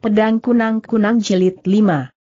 Pedang Kunang-Kunang jelit 5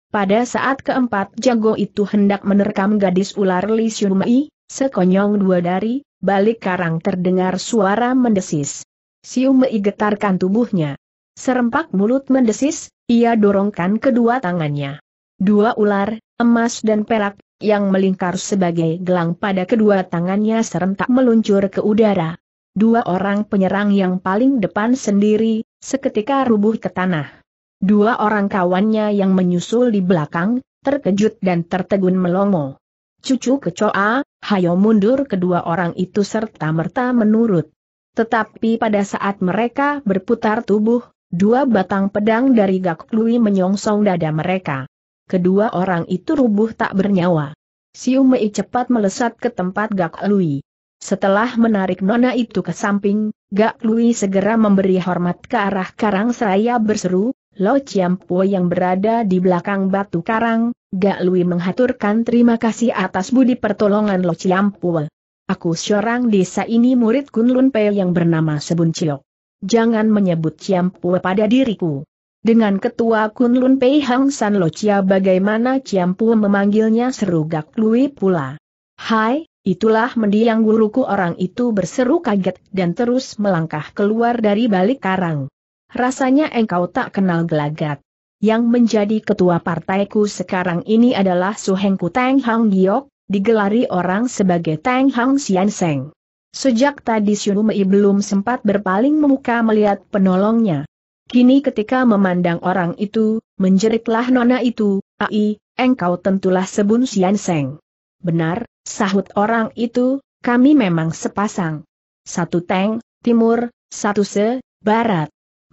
Pada saat keempat jago itu hendak menerkam gadis ular Li Xiumai, sekonyong dua dari, balik karang terdengar suara mendesis. Xiumai getarkan tubuhnya. Serempak mulut mendesis, ia dorongkan kedua tangannya. Dua ular, emas dan perak, yang melingkar sebagai gelang pada kedua tangannya serentak meluncur ke udara. Dua orang penyerang yang paling depan sendiri, seketika rubuh ke tanah. Dua orang kawannya yang menyusul di belakang, terkejut dan tertegun melongo. Cucu kecoa, hayo mundur kedua orang itu serta-merta menurut. Tetapi pada saat mereka berputar tubuh, dua batang pedang dari Gak Lui menyongsong dada mereka. Kedua orang itu rubuh tak bernyawa. Siu Mei cepat melesat ke tempat Gak Lui. Setelah menarik nona itu ke samping, Gak Lui segera memberi hormat ke arah Karang Seraya berseru, Lo Chiampo yang berada di belakang batu karang, Gak Lui menghaturkan terima kasih atas budi pertolongan Lo Chiampo. Aku seorang desa ini murid Kunlun Pei yang bernama Sebun Ciok. Jangan menyebut Chiampo pada diriku. Dengan ketua Kunlun Pei Hang San Lo Chia bagaimana Ciampu memanggilnya seru Gak Lui pula. Hai, itulah mendiang guruku orang itu berseru kaget dan terus melangkah keluar dari balik karang. Rasanya engkau tak kenal gelagat. Yang menjadi ketua partaiku sekarang ini adalah Suhengku Tang Hang Giok, digelari orang sebagai Tang Hang Sian Seng. Sejak tadi Mei belum sempat berpaling memuka melihat penolongnya. Kini ketika memandang orang itu, menjeritlah nona itu, Ai, engkau tentulah sebun Sian Seng. Benar, sahut orang itu, kami memang sepasang. Satu tang, Timur, satu Se, Barat.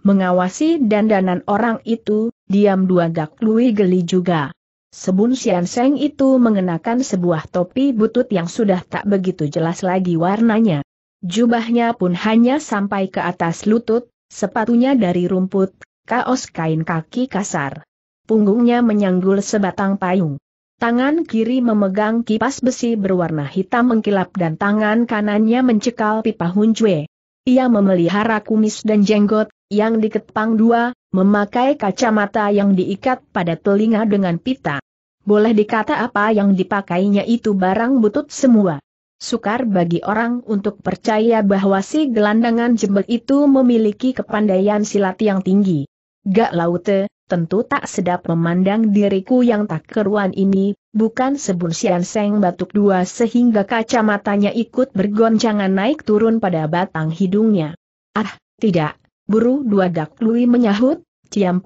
Mengawasi dandanan orang itu, diam dua gak lui geli juga. Sebun Sian Seng itu mengenakan sebuah topi butut yang sudah tak begitu jelas lagi warnanya. Jubahnya pun hanya sampai ke atas lutut, sepatunya dari rumput, kaos kain kaki kasar. Punggungnya menyanggul sebatang payung. Tangan kiri memegang kipas besi berwarna hitam mengkilap dan tangan kanannya mencekal pipa hunjue. Ia memelihara kumis dan jenggot, yang dikepang dua, memakai kacamata yang diikat pada telinga dengan pita. Boleh dikata apa yang dipakainya itu barang butut semua. Sukar bagi orang untuk percaya bahwa si gelandangan jembel itu memiliki kepandaian silat yang tinggi. Gak laute, tentu tak sedap memandang diriku yang tak keruan ini, bukan sebun seng batuk dua sehingga kacamatanya ikut bergoncangan naik turun pada batang hidungnya. Ah, tidak, Buru dua Lui menyahut,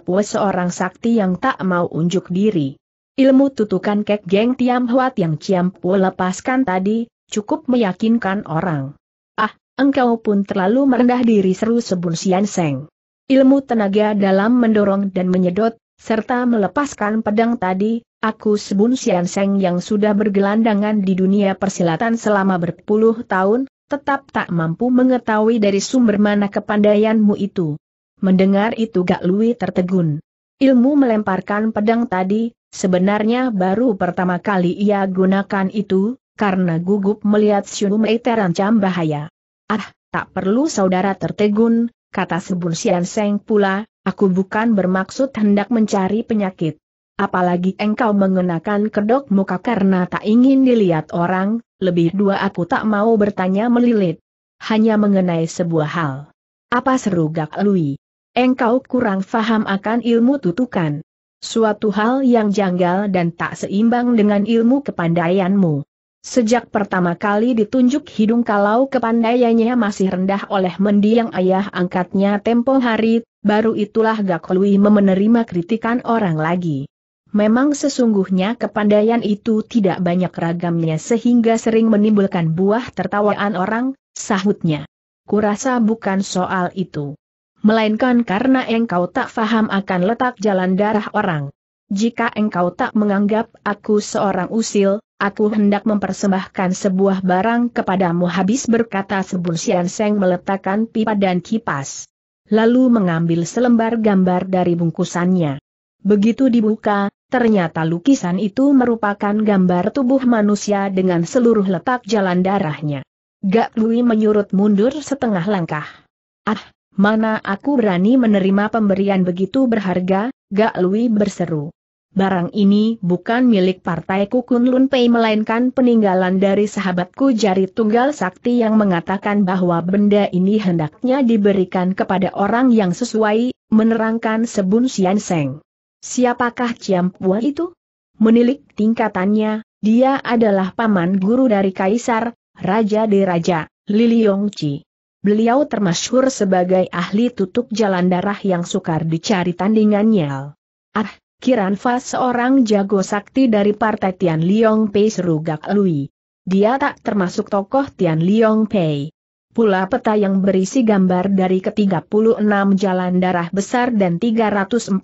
Pue seorang sakti yang tak mau unjuk diri. Ilmu tutukan kek geng Tiam Huat yang Pue lepaskan tadi, cukup meyakinkan orang. Ah, engkau pun terlalu merendah diri seru sebun Sian Seng. Ilmu tenaga dalam mendorong dan menyedot, serta melepaskan pedang tadi, Aku Sebun Sian Seng yang sudah bergelandangan di dunia persilatan selama berpuluh tahun, tetap tak mampu mengetahui dari sumber mana kepandaianmu itu. Mendengar itu Gak Lui tertegun. Ilmu melemparkan pedang tadi, sebenarnya baru pertama kali ia gunakan itu, karena gugup melihat Xiu Mei terancam bahaya. Ah, tak perlu saudara tertegun, kata Sebun Sian Seng pula, aku bukan bermaksud hendak mencari penyakit. Apalagi engkau mengenakan kedok muka karena tak ingin dilihat orang, lebih dua aku tak mau bertanya melilit. Hanya mengenai sebuah hal. Apa seru Gak Lui? Engkau kurang faham akan ilmu tutukan. Suatu hal yang janggal dan tak seimbang dengan ilmu kepandaianmu. Sejak pertama kali ditunjuk hidung kalau kepandaiannya masih rendah oleh mendiang ayah angkatnya tempo hari, baru itulah Gakolwi menerima kritikan orang lagi. Memang sesungguhnya kepandaian itu tidak banyak ragamnya sehingga sering menimbulkan buah tertawaan orang, sahutnya. Kurasa bukan soal itu. Melainkan karena engkau tak faham akan letak jalan darah orang. Jika engkau tak menganggap aku seorang usil, aku hendak mempersembahkan sebuah barang kepadamu habis berkata sebul Sian Seng meletakkan pipa dan kipas. Lalu mengambil selembar gambar dari bungkusannya. Begitu dibuka, Ternyata lukisan itu merupakan gambar tubuh manusia dengan seluruh letak jalan darahnya. Gak Lui menyurut mundur setengah langkah. Ah, mana aku berani menerima pemberian begitu berharga, Gak Lui berseru. Barang ini bukan milik partai Kukun Lun Pei melainkan peninggalan dari sahabatku jari tunggal sakti yang mengatakan bahwa benda ini hendaknya diberikan kepada orang yang sesuai, menerangkan Sebun Sian Seng. Siapakah Pua itu? Menilik tingkatannya, dia adalah paman guru dari Kaisar, Raja de Raja, Li Yongci. Beliau termasyhur sebagai ahli tutup jalan darah yang sukar dicari tandingannya. Ah, Kiranfa seorang jago sakti dari partai Tian Liong Pei serugak Lui. Dia tak termasuk tokoh Tian Liong Pei, pula peta yang berisi gambar dari ke-36 jalan darah besar dan 343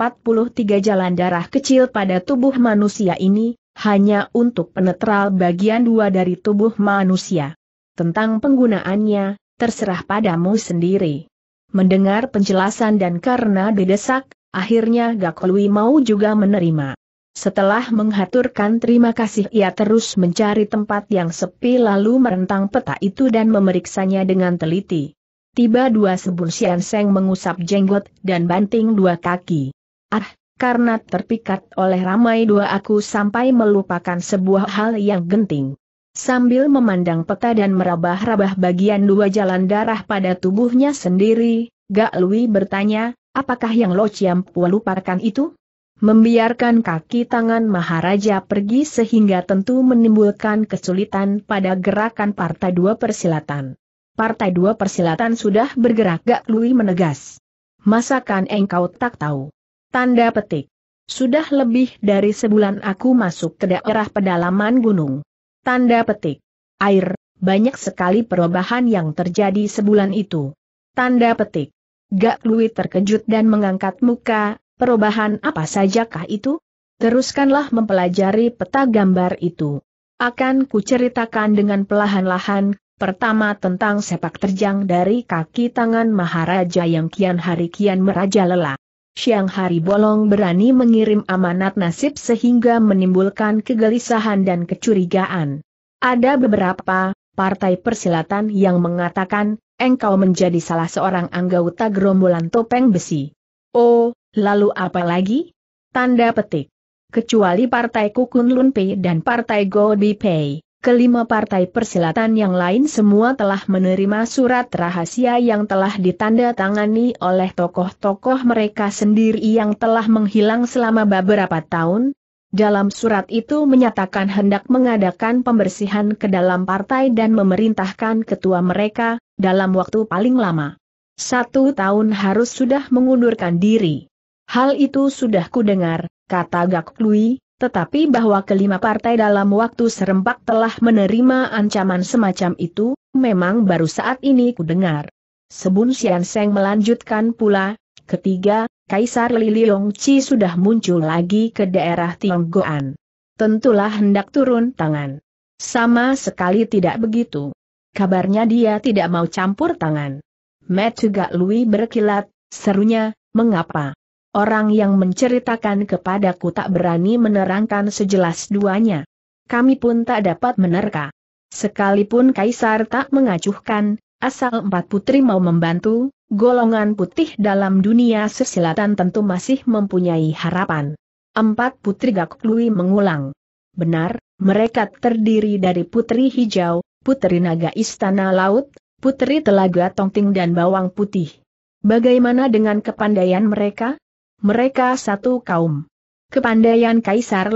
jalan darah kecil pada tubuh manusia ini, hanya untuk penetral bagian dua dari tubuh manusia. Tentang penggunaannya, terserah padamu sendiri. Mendengar penjelasan dan karena didesak, akhirnya Gakolui mau juga menerima. Setelah menghaturkan terima kasih ia terus mencari tempat yang sepi lalu merentang peta itu dan memeriksanya dengan teliti. Tiba dua sebul Sian Seng mengusap jenggot dan banting dua kaki. Ah, karena terpikat oleh ramai dua aku sampai melupakan sebuah hal yang genting. Sambil memandang peta dan merabah-rabah bagian dua jalan darah pada tubuhnya sendiri, Gak Lui bertanya, apakah yang Lo ciampu lupakan itu? membiarkan kaki tangan Maharaja pergi sehingga tentu menimbulkan kesulitan pada gerakan Partai Dua Persilatan. Partai Dua Persilatan sudah bergerak gak lui menegas. Masakan engkau tak tahu? Tanda petik. Sudah lebih dari sebulan aku masuk ke daerah pedalaman gunung. Tanda petik. Air, banyak sekali perubahan yang terjadi sebulan itu. Tanda petik. Gak Lui terkejut dan mengangkat muka, Perubahan apa sajakah itu? Teruskanlah mempelajari peta gambar itu. Akan kuceritakan dengan pelahan-lahan, pertama tentang sepak terjang dari kaki tangan Maharaja yang kian hari kian merajalela. Siang hari bolong berani mengirim amanat nasib sehingga menimbulkan kegelisahan dan kecurigaan. Ada beberapa partai persilatan yang mengatakan, engkau menjadi salah seorang anggota gerombolan topeng besi. Oh, Lalu apa lagi? Tanda petik. Kecuali Partai Kukun Lunpei dan Partai Go Pei, kelima partai persilatan yang lain semua telah menerima surat rahasia yang telah ditandatangani oleh tokoh-tokoh mereka sendiri yang telah menghilang selama beberapa tahun. Dalam surat itu menyatakan hendak mengadakan pembersihan ke dalam partai dan memerintahkan ketua mereka, dalam waktu paling lama. Satu tahun harus sudah mengundurkan diri. Hal itu sudah kudengar, kata Gak Lui, tetapi bahwa kelima partai dalam waktu serempak telah menerima ancaman semacam itu, memang baru saat ini kudengar. Sebun Sian Seng melanjutkan pula, ketiga, Kaisar Liliong Chi sudah muncul lagi ke daerah Tionggoan. Tentulah hendak turun tangan. Sama sekali tidak begitu. Kabarnya dia tidak mau campur tangan. Matt juga Lui berkilat, serunya, mengapa? Orang yang menceritakan kepadaku tak berani menerangkan sejelas duanya. Kami pun tak dapat menerka. Sekalipun Kaisar tak mengacuhkan, asal empat putri mau membantu, golongan putih dalam dunia sesilatan tentu masih mempunyai harapan. Empat putri Gak Klui mengulang. Benar, mereka terdiri dari putri hijau, putri naga istana laut, putri telaga tongting dan bawang putih. Bagaimana dengan kepandaian mereka? Mereka satu kaum. Kepandaian Kaisar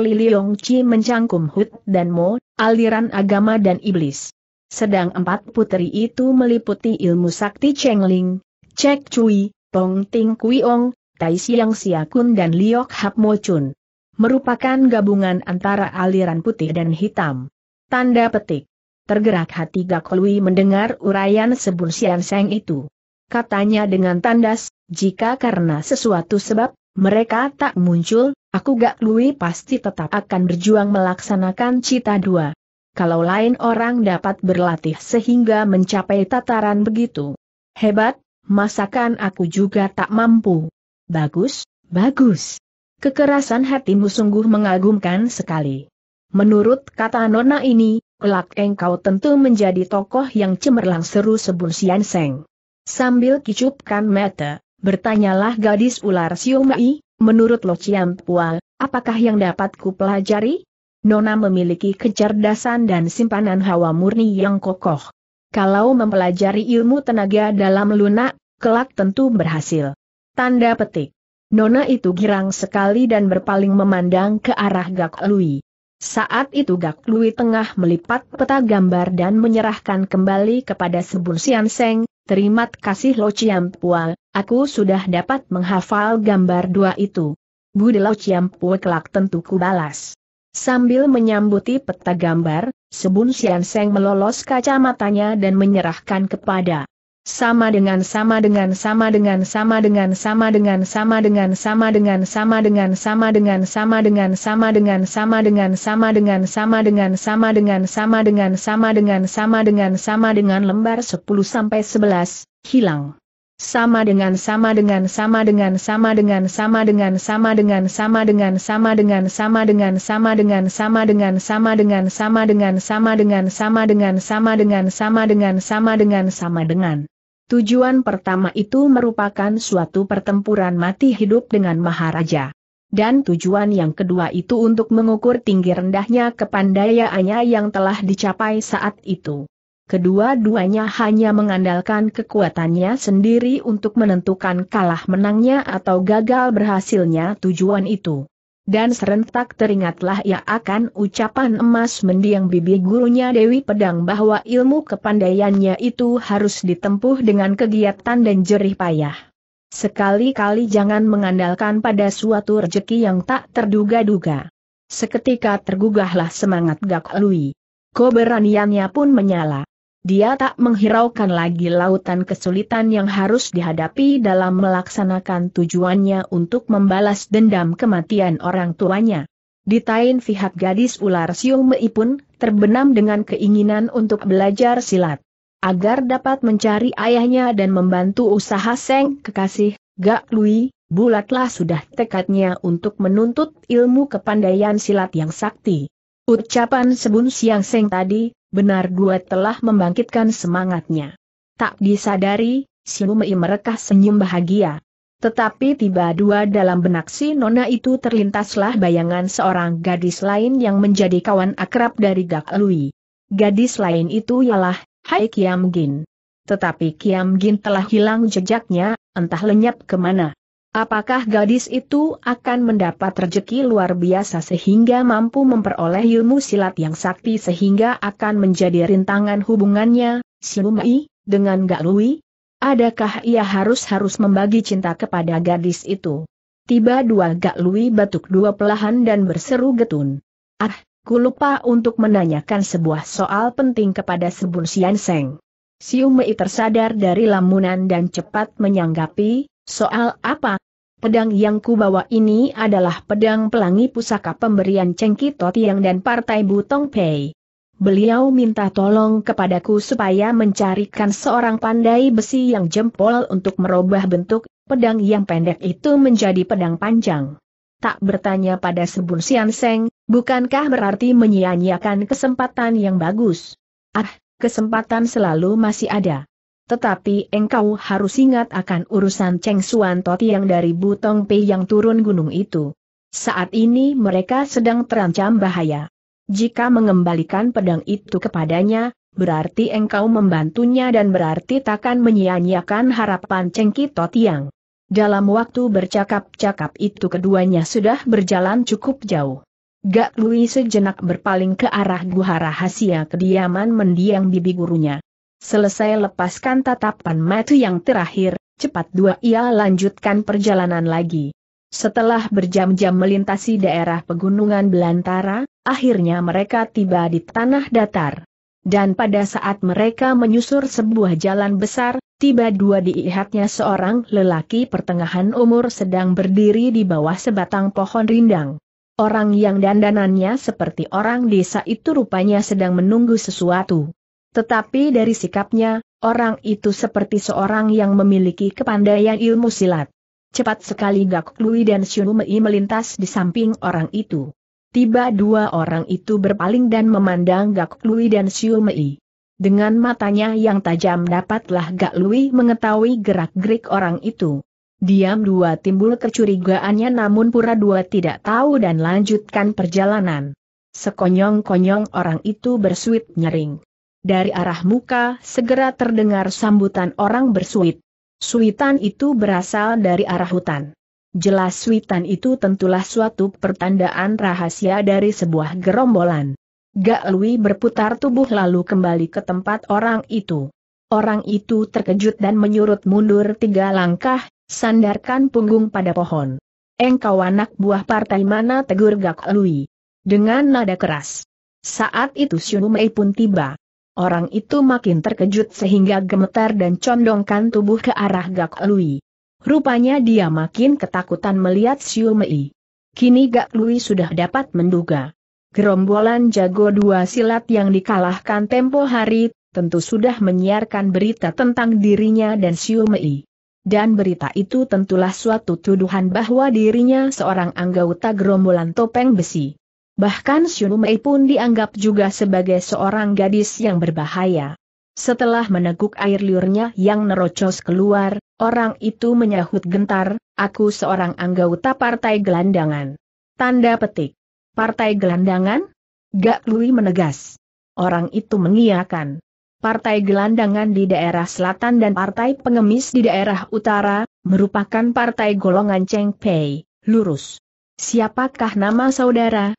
Chi mencangkum Hut dan Mo, aliran agama dan iblis. Sedang empat putri itu meliputi ilmu sakti Cheng Ling, Cek Cui, Tong Ting Kuiong, Tai Siang Siakun dan Liok Hap Mo Chun. Merupakan gabungan antara aliran putih dan hitam. Tanda petik. Tergerak hati Lui mendengar uraian sebur Sian Seng itu. Katanya dengan tandas, jika karena sesuatu sebab, mereka tak muncul, aku gak lui pasti tetap akan berjuang melaksanakan cita dua. Kalau lain orang dapat berlatih sehingga mencapai tataran begitu. Hebat, masakan aku juga tak mampu. Bagus, bagus. Kekerasan hatimu sungguh mengagumkan sekali. Menurut kata Nona ini, kelak engkau tentu menjadi tokoh yang cemerlang seru sebun Sian Seng. Sambil kicupkan mata, Bertanyalah gadis ular Siomai, menurut Lo Chiam Pua, apakah yang dapat ku pelajari? Nona memiliki kecerdasan dan simpanan hawa murni yang kokoh. Kalau mempelajari ilmu tenaga dalam lunak, kelak tentu berhasil. Tanda petik. Nona itu girang sekali dan berpaling memandang ke arah Gak Lui. Saat itu Gak Lui tengah melipat peta gambar dan menyerahkan kembali kepada Sebun Sian Seng, terima kasih Lo Chiam Pua, Aku sudah dapat menghafal gambar dua itu. Budelo ciampu kelak tentu ku balas. Sambil menyambuti peta gambar, Sebun Sian Seng melolos kacamatanya dan menyerahkan kepada sama dengan sama dengan sama dengan sama dengan sama dengan sama dengan sama dengan sama dengan sama dengan sama dengan sama dengan sama dengan sama dengan sama dengan sama dengan sama dengan sama dengan sama dengan sama dengan lembar 10 sampai 11 hilang sama dengan sama dengan sama dengan sama dengan sama dengan sama dengan sama dengan sama dengan sama dengan sama dengan sama dengan sama dengan sama dengan sama dengan sama dengan sama dengan sama dengan sama dengan sama dengan Tujuan pertama itu merupakan suatu pertempuran mati hidup dengan Maharaja. Dan tujuan yang kedua itu untuk mengukur tinggi rendahnya kepandaiannya yang telah dicapai saat itu. Kedua-duanya hanya mengandalkan kekuatannya sendiri untuk menentukan kalah menangnya atau gagal berhasilnya tujuan itu. Dan serentak teringatlah ia akan ucapan emas mendiang bibi gurunya Dewi Pedang bahwa ilmu kepandaiannya itu harus ditempuh dengan kegiatan dan jerih payah. Sekali-kali jangan mengandalkan pada suatu rejeki yang tak terduga-duga. Seketika tergugahlah semangat Gak Lui. Keberaniannya pun menyala. Dia tak menghiraukan lagi lautan kesulitan yang harus dihadapi dalam melaksanakan tujuannya untuk membalas dendam kematian orang tuanya. Ditain, pihak gadis ular Siung Mei pun terbenam dengan keinginan untuk belajar silat. Agar dapat mencari ayahnya dan membantu usaha Seng kekasih, Gak Lui, bulatlah sudah tekadnya untuk menuntut ilmu kepandaian silat yang sakti. Ucapan sebun siang Seng tadi benar dua telah membangkitkan semangatnya. Tak disadari, Xiu Mei merekah senyum bahagia. Tetapi tiba dua dalam benak si nona itu terlintaslah bayangan seorang gadis lain yang menjadi kawan akrab dari Gak Lui. Gadis lain itu ialah Hai Kiam Gin. Tetapi Kiam Gin telah hilang jejaknya, entah lenyap kemana. Apakah gadis itu akan mendapat rejeki luar biasa sehingga mampu memperoleh ilmu silat yang sakti sehingga akan menjadi rintangan hubungannya, Silumai, dengan Gak Lui? Adakah ia harus-harus membagi cinta kepada gadis itu? Tiba dua Gak Lui batuk dua pelahan dan berseru getun. Ah, ku lupa untuk menanyakan sebuah soal penting kepada Sebun Sian Seng. Siumei tersadar dari lamunan dan cepat menyanggapi, Soal apa? Pedang yang kubawa ini adalah pedang pelangi pusaka pemberian Cengki Totiang dan Partai Butong Pei. Beliau minta tolong kepadaku supaya mencarikan seorang pandai besi yang jempol untuk merubah bentuk pedang yang pendek itu menjadi pedang panjang. Tak bertanya pada Sebun Sian Seng, bukankah berarti menyia-nyiakan kesempatan yang bagus? Ah, kesempatan selalu masih ada. Tetapi engkau harus ingat akan urusan Cheng Suan Toti yang dari Butong Pei yang turun gunung itu. Saat ini mereka sedang terancam bahaya. Jika mengembalikan pedang itu kepadanya, berarti engkau membantunya dan berarti takkan menyia-nyiakan harapan Cheng Kito Tiang. Dalam waktu bercakap-cakap itu keduanya sudah berjalan cukup jauh. Gak Lui sejenak berpaling ke arah gua rahasia kediaman mendiang bibi gurunya. Selesai lepaskan tatapan mata yang terakhir, cepat dua ia lanjutkan perjalanan lagi. Setelah berjam-jam melintasi daerah pegunungan Belantara, akhirnya mereka tiba di tanah datar. Dan pada saat mereka menyusur sebuah jalan besar, tiba dua diihatnya seorang lelaki pertengahan umur sedang berdiri di bawah sebatang pohon rindang. Orang yang dandanannya seperti orang desa itu rupanya sedang menunggu sesuatu. Tetapi dari sikapnya, orang itu seperti seorang yang memiliki kepandaian ilmu silat. Cepat sekali Gak Lui dan Mei melintas di samping orang itu. Tiba dua orang itu berpaling dan memandang Gak Lui dan Mei. Dengan matanya yang tajam dapatlah Gak Lui mengetahui gerak-gerik orang itu. Diam dua timbul kecurigaannya namun pura dua tidak tahu dan lanjutkan perjalanan. Sekonyong-konyong orang itu bersuit nyering dari arah muka segera terdengar sambutan orang bersuit. Suitan itu berasal dari arah hutan. Jelas suitan itu tentulah suatu pertandaan rahasia dari sebuah gerombolan. Gak Lui berputar tubuh lalu kembali ke tempat orang itu. Orang itu terkejut dan menyurut mundur tiga langkah, sandarkan punggung pada pohon. Engkau anak buah partai mana tegur Gak Lui. Dengan nada keras. Saat itu Xiu Mei pun tiba. Orang itu makin terkejut sehingga gemetar dan condongkan tubuh ke arah Gak Lui. Rupanya dia makin ketakutan melihat Siu Mei. Kini Gak Lui sudah dapat menduga. Gerombolan jago dua silat yang dikalahkan tempo hari, tentu sudah menyiarkan berita tentang dirinya dan Siu Mei. Dan berita itu tentulah suatu tuduhan bahwa dirinya seorang anggota gerombolan topeng besi. Bahkan Mei pun dianggap juga sebagai seorang gadis yang berbahaya. Setelah meneguk air liurnya yang nerocos keluar, orang itu menyahut gentar, aku seorang anggota partai gelandangan. Tanda petik. Partai gelandangan? Gak Lui menegas. Orang itu mengiakan. Partai gelandangan di daerah selatan dan partai pengemis di daerah utara, merupakan partai golongan Cheng Pei, lurus. Siapakah nama saudara?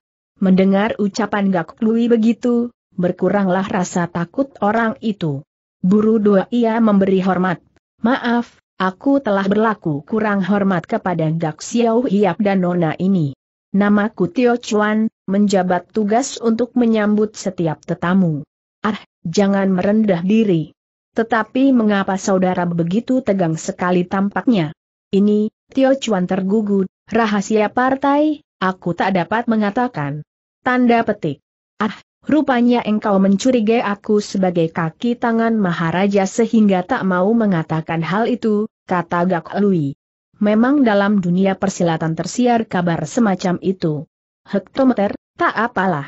Mendengar ucapan Gak Lui begitu, berkuranglah rasa takut orang itu. Buru dua ia memberi hormat. Maaf, aku telah berlaku kurang hormat kepada Gak Xiao Hiap dan Nona ini. Namaku Tio Chuan, menjabat tugas untuk menyambut setiap tetamu. Ah, jangan merendah diri. Tetapi mengapa saudara begitu tegang sekali tampaknya? Ini, Tio Chuan tergugut, rahasia partai, aku tak dapat mengatakan. Tanda petik. Ah, rupanya engkau mencurigai aku sebagai kaki tangan Maharaja sehingga tak mau mengatakan hal itu, kata Gak Lui. Memang dalam dunia persilatan tersiar kabar semacam itu. Hektometer, tak apalah.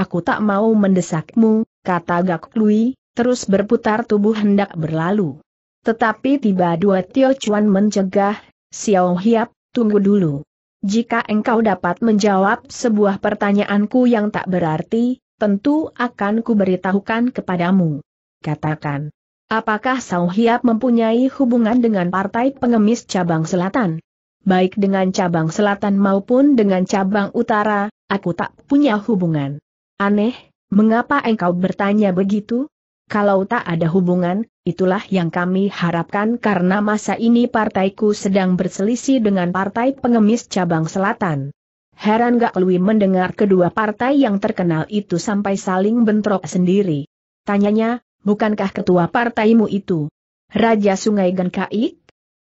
Aku tak mau mendesakmu, kata Gak Lui, terus berputar tubuh hendak berlalu. Tetapi tiba dua Tio Chuan mencegah, Xiao Hiap, tunggu dulu. Jika engkau dapat menjawab sebuah pertanyaanku yang tak berarti, tentu akan kuberitahukan kepadamu. Katakan. Apakah Sao mempunyai hubungan dengan partai pengemis cabang selatan? Baik dengan cabang selatan maupun dengan cabang utara, aku tak punya hubungan. Aneh, mengapa engkau bertanya begitu? Kalau tak ada hubungan, itulah yang kami harapkan karena masa ini partaiku sedang berselisih dengan partai pengemis cabang selatan. Heran gak Lui mendengar kedua partai yang terkenal itu sampai saling bentrok sendiri. Tanyanya, bukankah ketua partaimu itu? Raja Sungai Genkaik?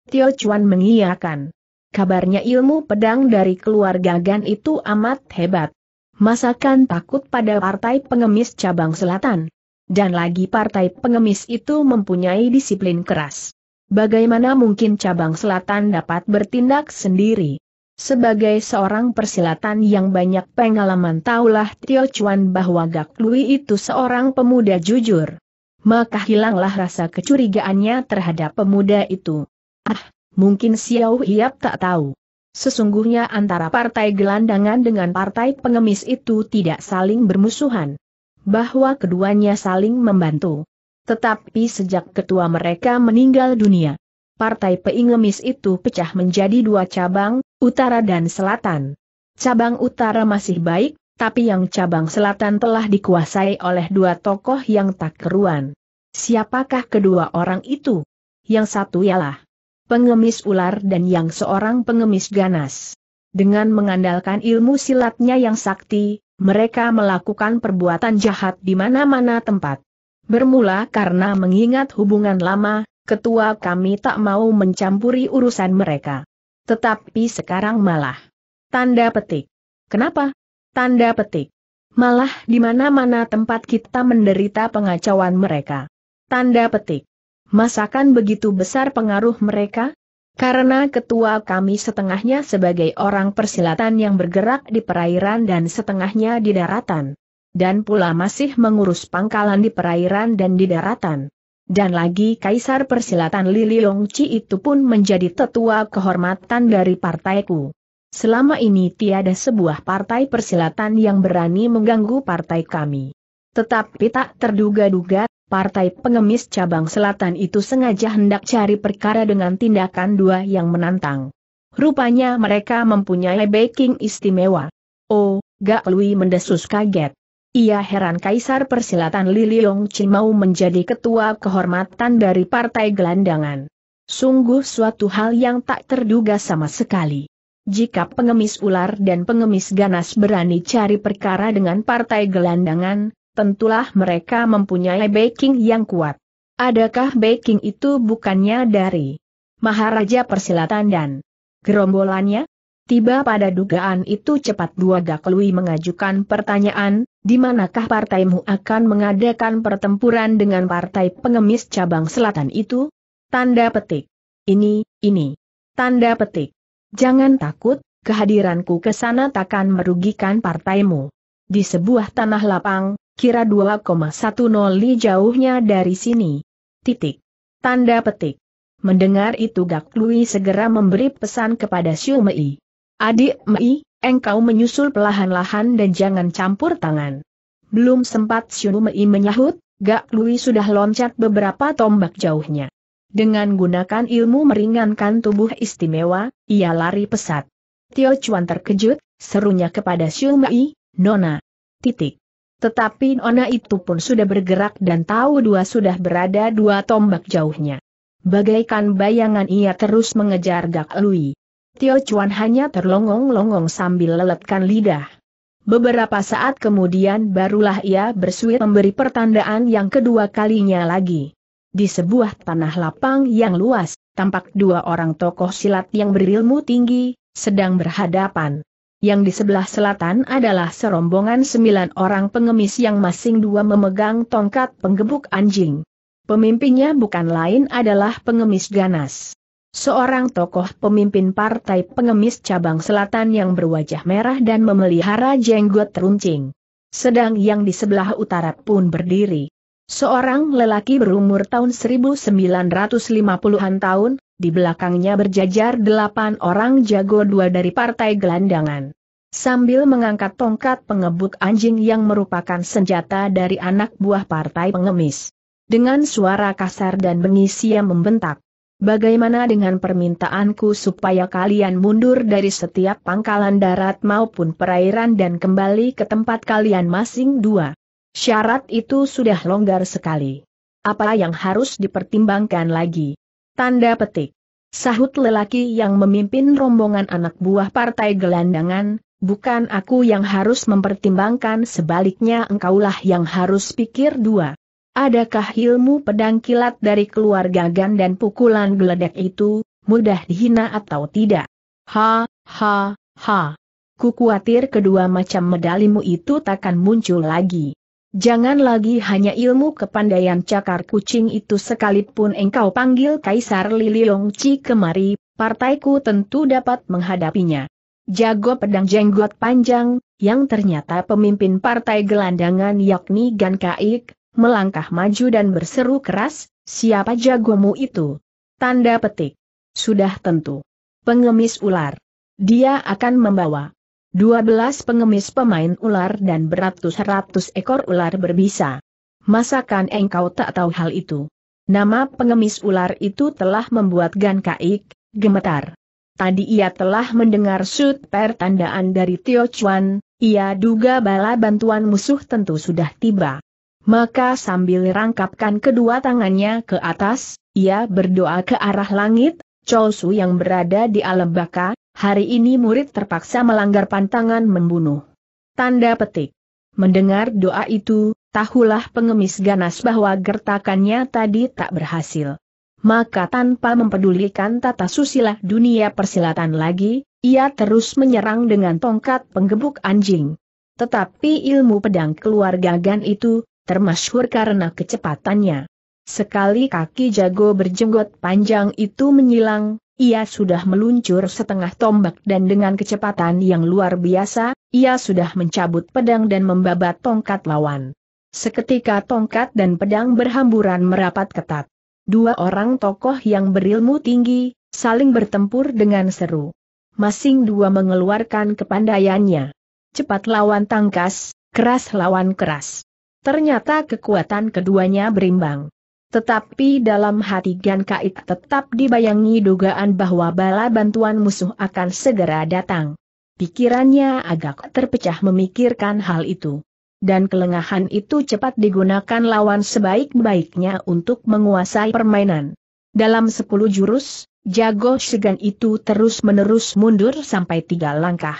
Tio Chuan mengiyakan. Kabarnya ilmu pedang dari keluarga Gan itu amat hebat. Masakan takut pada partai pengemis cabang selatan? Dan lagi partai pengemis itu mempunyai disiplin keras. Bagaimana mungkin cabang selatan dapat bertindak sendiri? Sebagai seorang persilatan yang banyak pengalaman taulah Tio Chuan bahwa Gak Lui itu seorang pemuda jujur. Maka hilanglah rasa kecurigaannya terhadap pemuda itu. Ah, mungkin Xiao Hiap tak tahu. Sesungguhnya antara partai gelandangan dengan partai pengemis itu tidak saling bermusuhan bahwa keduanya saling membantu. Tetapi sejak ketua mereka meninggal dunia, partai peingemis itu pecah menjadi dua cabang, utara dan selatan. Cabang utara masih baik, tapi yang cabang selatan telah dikuasai oleh dua tokoh yang tak keruan. Siapakah kedua orang itu? Yang satu ialah pengemis ular dan yang seorang pengemis ganas. Dengan mengandalkan ilmu silatnya yang sakti, mereka melakukan perbuatan jahat di mana-mana tempat. Bermula karena mengingat hubungan lama, ketua kami tak mau mencampuri urusan mereka. Tetapi sekarang malah. Tanda petik. Kenapa? Tanda petik. Malah di mana-mana tempat kita menderita pengacauan mereka. Tanda petik. Masakan begitu besar pengaruh mereka? Karena ketua kami setengahnya sebagai orang persilatan yang bergerak di perairan dan setengahnya di daratan. Dan pula masih mengurus pangkalan di perairan dan di daratan. Dan lagi Kaisar Persilatan Lili Longci itu pun menjadi tetua kehormatan dari partaiku. Selama ini tiada sebuah partai persilatan yang berani mengganggu partai kami. Tetapi tak terduga-duga, partai pengemis cabang selatan itu sengaja hendak cari perkara dengan tindakan dua yang menantang. Rupanya mereka mempunyai backing istimewa. Oh, Gak Lui mendesus kaget. Ia heran Kaisar Persilatan Lili Yong mau menjadi ketua kehormatan dari partai gelandangan. Sungguh suatu hal yang tak terduga sama sekali. Jika pengemis ular dan pengemis ganas berani cari perkara dengan partai gelandangan, tentulah mereka mempunyai backing yang kuat. Adakah backing itu bukannya dari Maharaja Persilatan dan gerombolannya? Tiba pada dugaan itu cepat dua Gaklui mengajukan pertanyaan, di manakah partaimu akan mengadakan pertempuran dengan partai pengemis cabang selatan itu? Tanda petik. Ini, ini. Tanda petik. Jangan takut, kehadiranku ke sana takkan merugikan partaimu. Di sebuah tanah lapang, kira 2,10 li jauhnya dari sini. Titik. Tanda petik. Mendengar itu Gak Lui segera memberi pesan kepada Siu Mei. Adik Mei, engkau menyusul pelahan lahan dan jangan campur tangan. Belum sempat Siu Mei menyahut, Gak Lui sudah loncat beberapa tombak jauhnya. Dengan gunakan ilmu meringankan tubuh istimewa, ia lari pesat. Tio Chuan terkejut, serunya kepada Siu Mei, Nona. Titik. Tetapi Nona itu pun sudah bergerak dan tahu dua sudah berada dua tombak jauhnya. Bagaikan bayangan ia terus mengejar Gak Lui. Tio Chuan hanya terlongong-longong sambil leletkan lidah. Beberapa saat kemudian barulah ia bersuit memberi pertandaan yang kedua kalinya lagi. Di sebuah tanah lapang yang luas, tampak dua orang tokoh silat yang berilmu tinggi, sedang berhadapan yang di sebelah selatan adalah serombongan sembilan orang pengemis yang masing dua memegang tongkat penggebuk anjing. Pemimpinnya bukan lain adalah pengemis ganas. Seorang tokoh pemimpin partai pengemis cabang selatan yang berwajah merah dan memelihara jenggot runcing. Sedang yang di sebelah utara pun berdiri. Seorang lelaki berumur tahun 1950-an tahun, di belakangnya berjajar delapan orang jago dua dari partai gelandangan. Sambil mengangkat tongkat pengebut anjing yang merupakan senjata dari anak buah partai pengemis. Dengan suara kasar dan bengis ia membentak. Bagaimana dengan permintaanku supaya kalian mundur dari setiap pangkalan darat maupun perairan dan kembali ke tempat kalian masing dua? Syarat itu sudah longgar sekali. Apa yang harus dipertimbangkan lagi? Tanda petik. Sahut lelaki yang memimpin rombongan anak buah partai gelandangan, bukan aku yang harus mempertimbangkan sebaliknya engkaulah yang harus pikir dua. Adakah ilmu pedang kilat dari keluarga Gan dan pukulan geledek itu, mudah dihina atau tidak? Ha, ha, ha. Ku khawatir kedua macam medalimu itu takkan muncul lagi. Jangan lagi hanya ilmu kepandaian cakar kucing itu sekalipun engkau panggil Kaisar Liliongci kemari, partaiku tentu dapat menghadapinya. Jago pedang jenggot panjang, yang ternyata pemimpin partai gelandangan yakni Gan Kaik, melangkah maju dan berseru keras, siapa jagomu itu? Tanda petik. Sudah tentu. Pengemis ular. Dia akan membawa 12 pengemis pemain ular dan beratus-ratus ekor ular berbisa. Masakan engkau tak tahu hal itu? Nama pengemis ular itu telah membuat Gan Kaik gemetar. Tadi ia telah mendengar sud pertandaan dari Tio Chuan, ia duga bala bantuan musuh tentu sudah tiba. Maka sambil rangkapkan kedua tangannya ke atas, ia berdoa ke arah langit, Chou Su yang berada di alam baka, hari ini murid terpaksa melanggar pantangan membunuh. Tanda petik. Mendengar doa itu, tahulah pengemis ganas bahwa gertakannya tadi tak berhasil maka tanpa mempedulikan tata susila dunia persilatan lagi, ia terus menyerang dengan tongkat penggebuk anjing. Tetapi ilmu pedang keluarga Gan itu, termasyhur karena kecepatannya. Sekali kaki jago berjenggot panjang itu menyilang, ia sudah meluncur setengah tombak dan dengan kecepatan yang luar biasa, ia sudah mencabut pedang dan membabat tongkat lawan. Seketika tongkat dan pedang berhamburan merapat ketat. Dua orang tokoh yang berilmu tinggi, saling bertempur dengan seru. Masing dua mengeluarkan kepandaiannya. Cepat lawan tangkas, keras lawan keras. Ternyata kekuatan keduanya berimbang. Tetapi dalam hati Gan Kait tetap dibayangi dugaan bahwa bala bantuan musuh akan segera datang. Pikirannya agak terpecah memikirkan hal itu dan kelengahan itu cepat digunakan lawan sebaik-baiknya untuk menguasai permainan. Dalam sepuluh jurus, jago segan itu terus-menerus mundur sampai tiga langkah.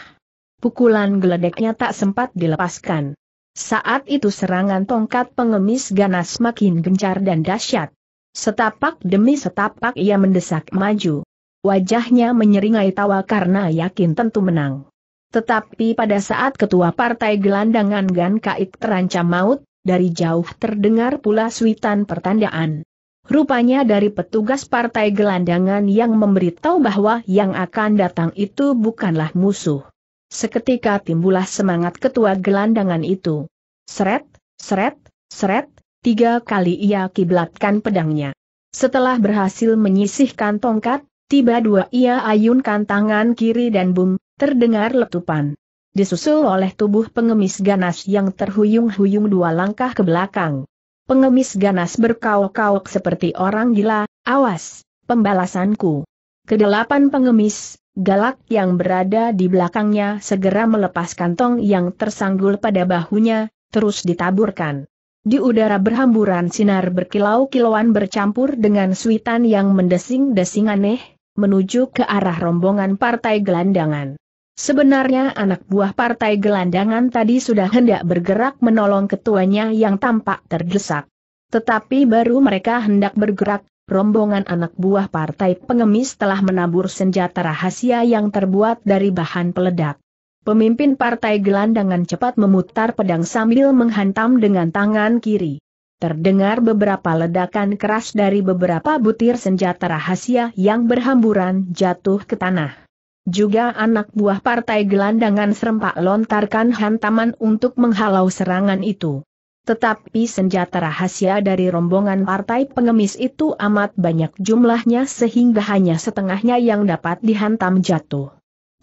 Pukulan geledeknya tak sempat dilepaskan. Saat itu serangan tongkat pengemis ganas makin gencar dan dahsyat. Setapak demi setapak ia mendesak maju. Wajahnya menyeringai tawa karena yakin tentu menang. Tetapi pada saat ketua partai gelandangan Gan Kaik terancam maut, dari jauh terdengar pula suitan pertandaan. Rupanya dari petugas partai gelandangan yang memberitahu bahwa yang akan datang itu bukanlah musuh. Seketika timbullah semangat ketua gelandangan itu. Seret, seret, seret, tiga kali ia kiblatkan pedangnya. Setelah berhasil menyisihkan tongkat, tiba dua ia ayunkan tangan kiri dan bum, Terdengar letupan. Disusul oleh tubuh pengemis ganas yang terhuyung-huyung dua langkah ke belakang. Pengemis ganas berkauk kauk seperti orang gila, awas, pembalasanku. Kedelapan pengemis, galak yang berada di belakangnya segera melepas kantong yang tersanggul pada bahunya, terus ditaburkan. Di udara berhamburan sinar berkilau-kilauan bercampur dengan suitan yang mendesing-desing aneh, menuju ke arah rombongan partai gelandangan. Sebenarnya anak buah partai gelandangan tadi sudah hendak bergerak menolong ketuanya yang tampak terdesak. Tetapi baru mereka hendak bergerak, rombongan anak buah partai pengemis telah menabur senjata rahasia yang terbuat dari bahan peledak. Pemimpin partai gelandangan cepat memutar pedang sambil menghantam dengan tangan kiri. Terdengar beberapa ledakan keras dari beberapa butir senjata rahasia yang berhamburan jatuh ke tanah. Juga anak buah partai gelandangan serempak lontarkan hantaman untuk menghalau serangan itu. Tetapi senjata rahasia dari rombongan partai pengemis itu amat banyak jumlahnya sehingga hanya setengahnya yang dapat dihantam jatuh.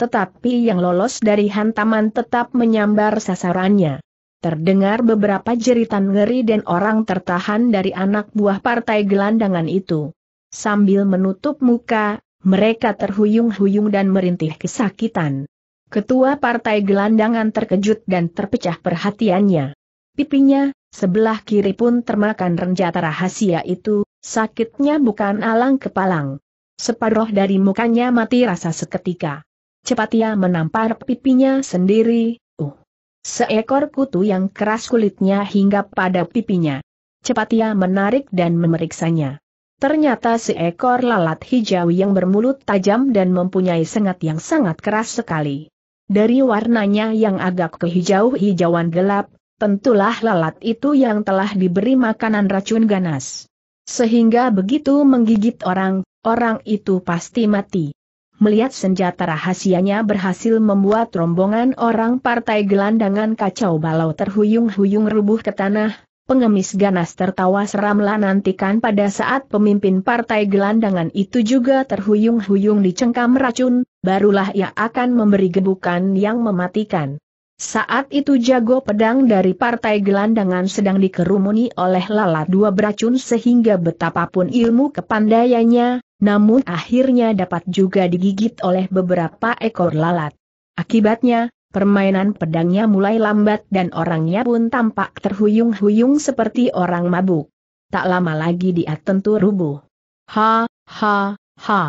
Tetapi yang lolos dari hantaman tetap menyambar sasarannya. Terdengar beberapa jeritan ngeri dan orang tertahan dari anak buah partai gelandangan itu. Sambil menutup muka, mereka terhuyung-huyung dan merintih kesakitan. Ketua partai gelandangan terkejut dan terpecah perhatiannya. Pipinya, sebelah kiri pun termakan renjata rahasia itu, sakitnya bukan alang kepalang. Separuh dari mukanya mati rasa seketika. Cepat ia menampar pipinya sendiri, uh. Seekor kutu yang keras kulitnya hingga pada pipinya. Cepat ia menarik dan memeriksanya. Ternyata seekor lalat hijau yang bermulut tajam dan mempunyai sengat yang sangat keras sekali. Dari warnanya yang agak kehijau-hijauan gelap, tentulah lalat itu yang telah diberi makanan racun ganas. Sehingga begitu menggigit orang, orang itu pasti mati. Melihat senjata rahasianya berhasil membuat rombongan orang partai gelandangan kacau balau terhuyung-huyung rubuh ke tanah, Pengemis ganas tertawa seramlah nantikan pada saat pemimpin partai gelandangan itu juga terhuyung-huyung dicengkam racun, barulah ia akan memberi gebukan yang mematikan. Saat itu jago pedang dari partai gelandangan sedang dikerumuni oleh lalat dua beracun sehingga betapapun ilmu kepandaiannya, namun akhirnya dapat juga digigit oleh beberapa ekor lalat. Akibatnya, Permainan pedangnya mulai lambat dan orangnya pun tampak terhuyung-huyung seperti orang mabuk. Tak lama lagi dia tentu rubuh. Ha, ha, ha.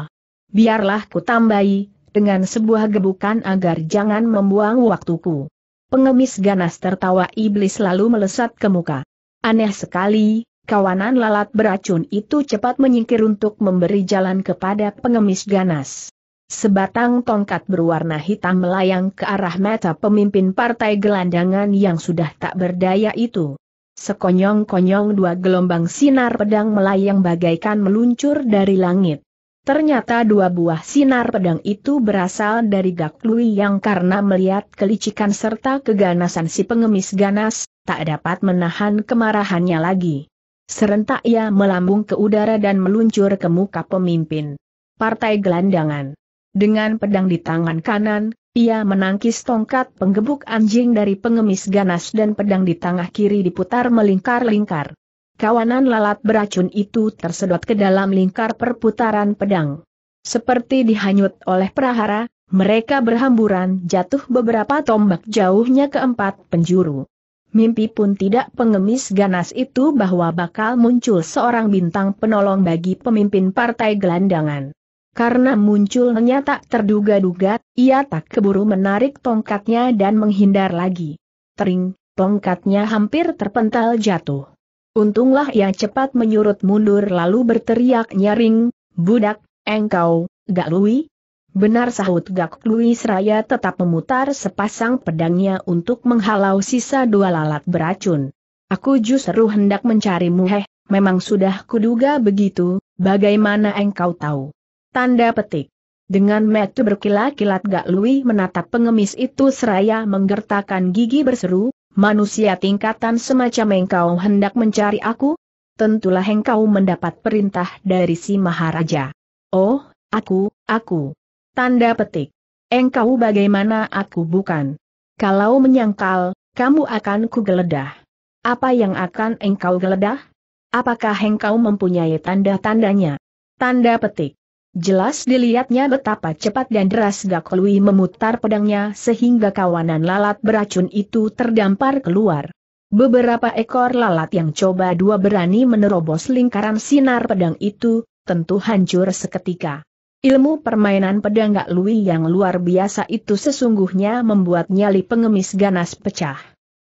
Biarlah ku tambahi, dengan sebuah gebukan agar jangan membuang waktuku. Pengemis ganas tertawa iblis lalu melesat ke muka. Aneh sekali, kawanan lalat beracun itu cepat menyingkir untuk memberi jalan kepada pengemis ganas. Sebatang tongkat berwarna hitam melayang ke arah mata pemimpin partai gelandangan yang sudah tak berdaya itu. Sekonyong-konyong dua gelombang sinar pedang melayang bagaikan meluncur dari langit. Ternyata dua buah sinar pedang itu berasal dari Gaklui yang karena melihat kelicikan serta keganasan si pengemis ganas, tak dapat menahan kemarahannya lagi. Serentak ia melambung ke udara dan meluncur ke muka pemimpin partai gelandangan. Dengan pedang di tangan kanan, ia menangkis tongkat penggebuk anjing dari pengemis ganas dan pedang di tangan kiri diputar melingkar-lingkar. Kawanan lalat beracun itu tersedot ke dalam lingkar perputaran pedang. Seperti dihanyut oleh prahara, mereka berhamburan jatuh beberapa tombak jauhnya ke empat penjuru. Mimpi pun tidak pengemis ganas itu bahwa bakal muncul seorang bintang penolong bagi pemimpin partai gelandangan. Karena munculnya tak terduga-duga, ia tak keburu menarik tongkatnya dan menghindar lagi. Tering, tongkatnya hampir terpental jatuh. Untunglah ia cepat menyurut mundur lalu berteriak nyaring, Budak, engkau, Gak Lui? Benar sahut Gak Lui seraya tetap memutar sepasang pedangnya untuk menghalau sisa dua lalat beracun. Aku justru hendak mencarimu heh, memang sudah kuduga begitu, bagaimana engkau tahu? Tanda petik. Dengan metu berkilat-kilat Gak Lui menatap pengemis itu seraya menggertakkan gigi berseru, manusia tingkatan semacam engkau hendak mencari aku? Tentulah engkau mendapat perintah dari si Maharaja. Oh, aku, aku. Tanda petik. Engkau bagaimana aku bukan? Kalau menyangkal, kamu akan kugeledah. Apa yang akan engkau geledah? Apakah engkau mempunyai tanda-tandanya? Tanda petik. Jelas dilihatnya betapa cepat dan deras Gak Gakolui memutar pedangnya sehingga kawanan lalat beracun itu terdampar keluar. Beberapa ekor lalat yang coba dua berani menerobos lingkaran sinar pedang itu, tentu hancur seketika. Ilmu permainan pedang Gak Lui yang luar biasa itu sesungguhnya membuat nyali pengemis ganas pecah.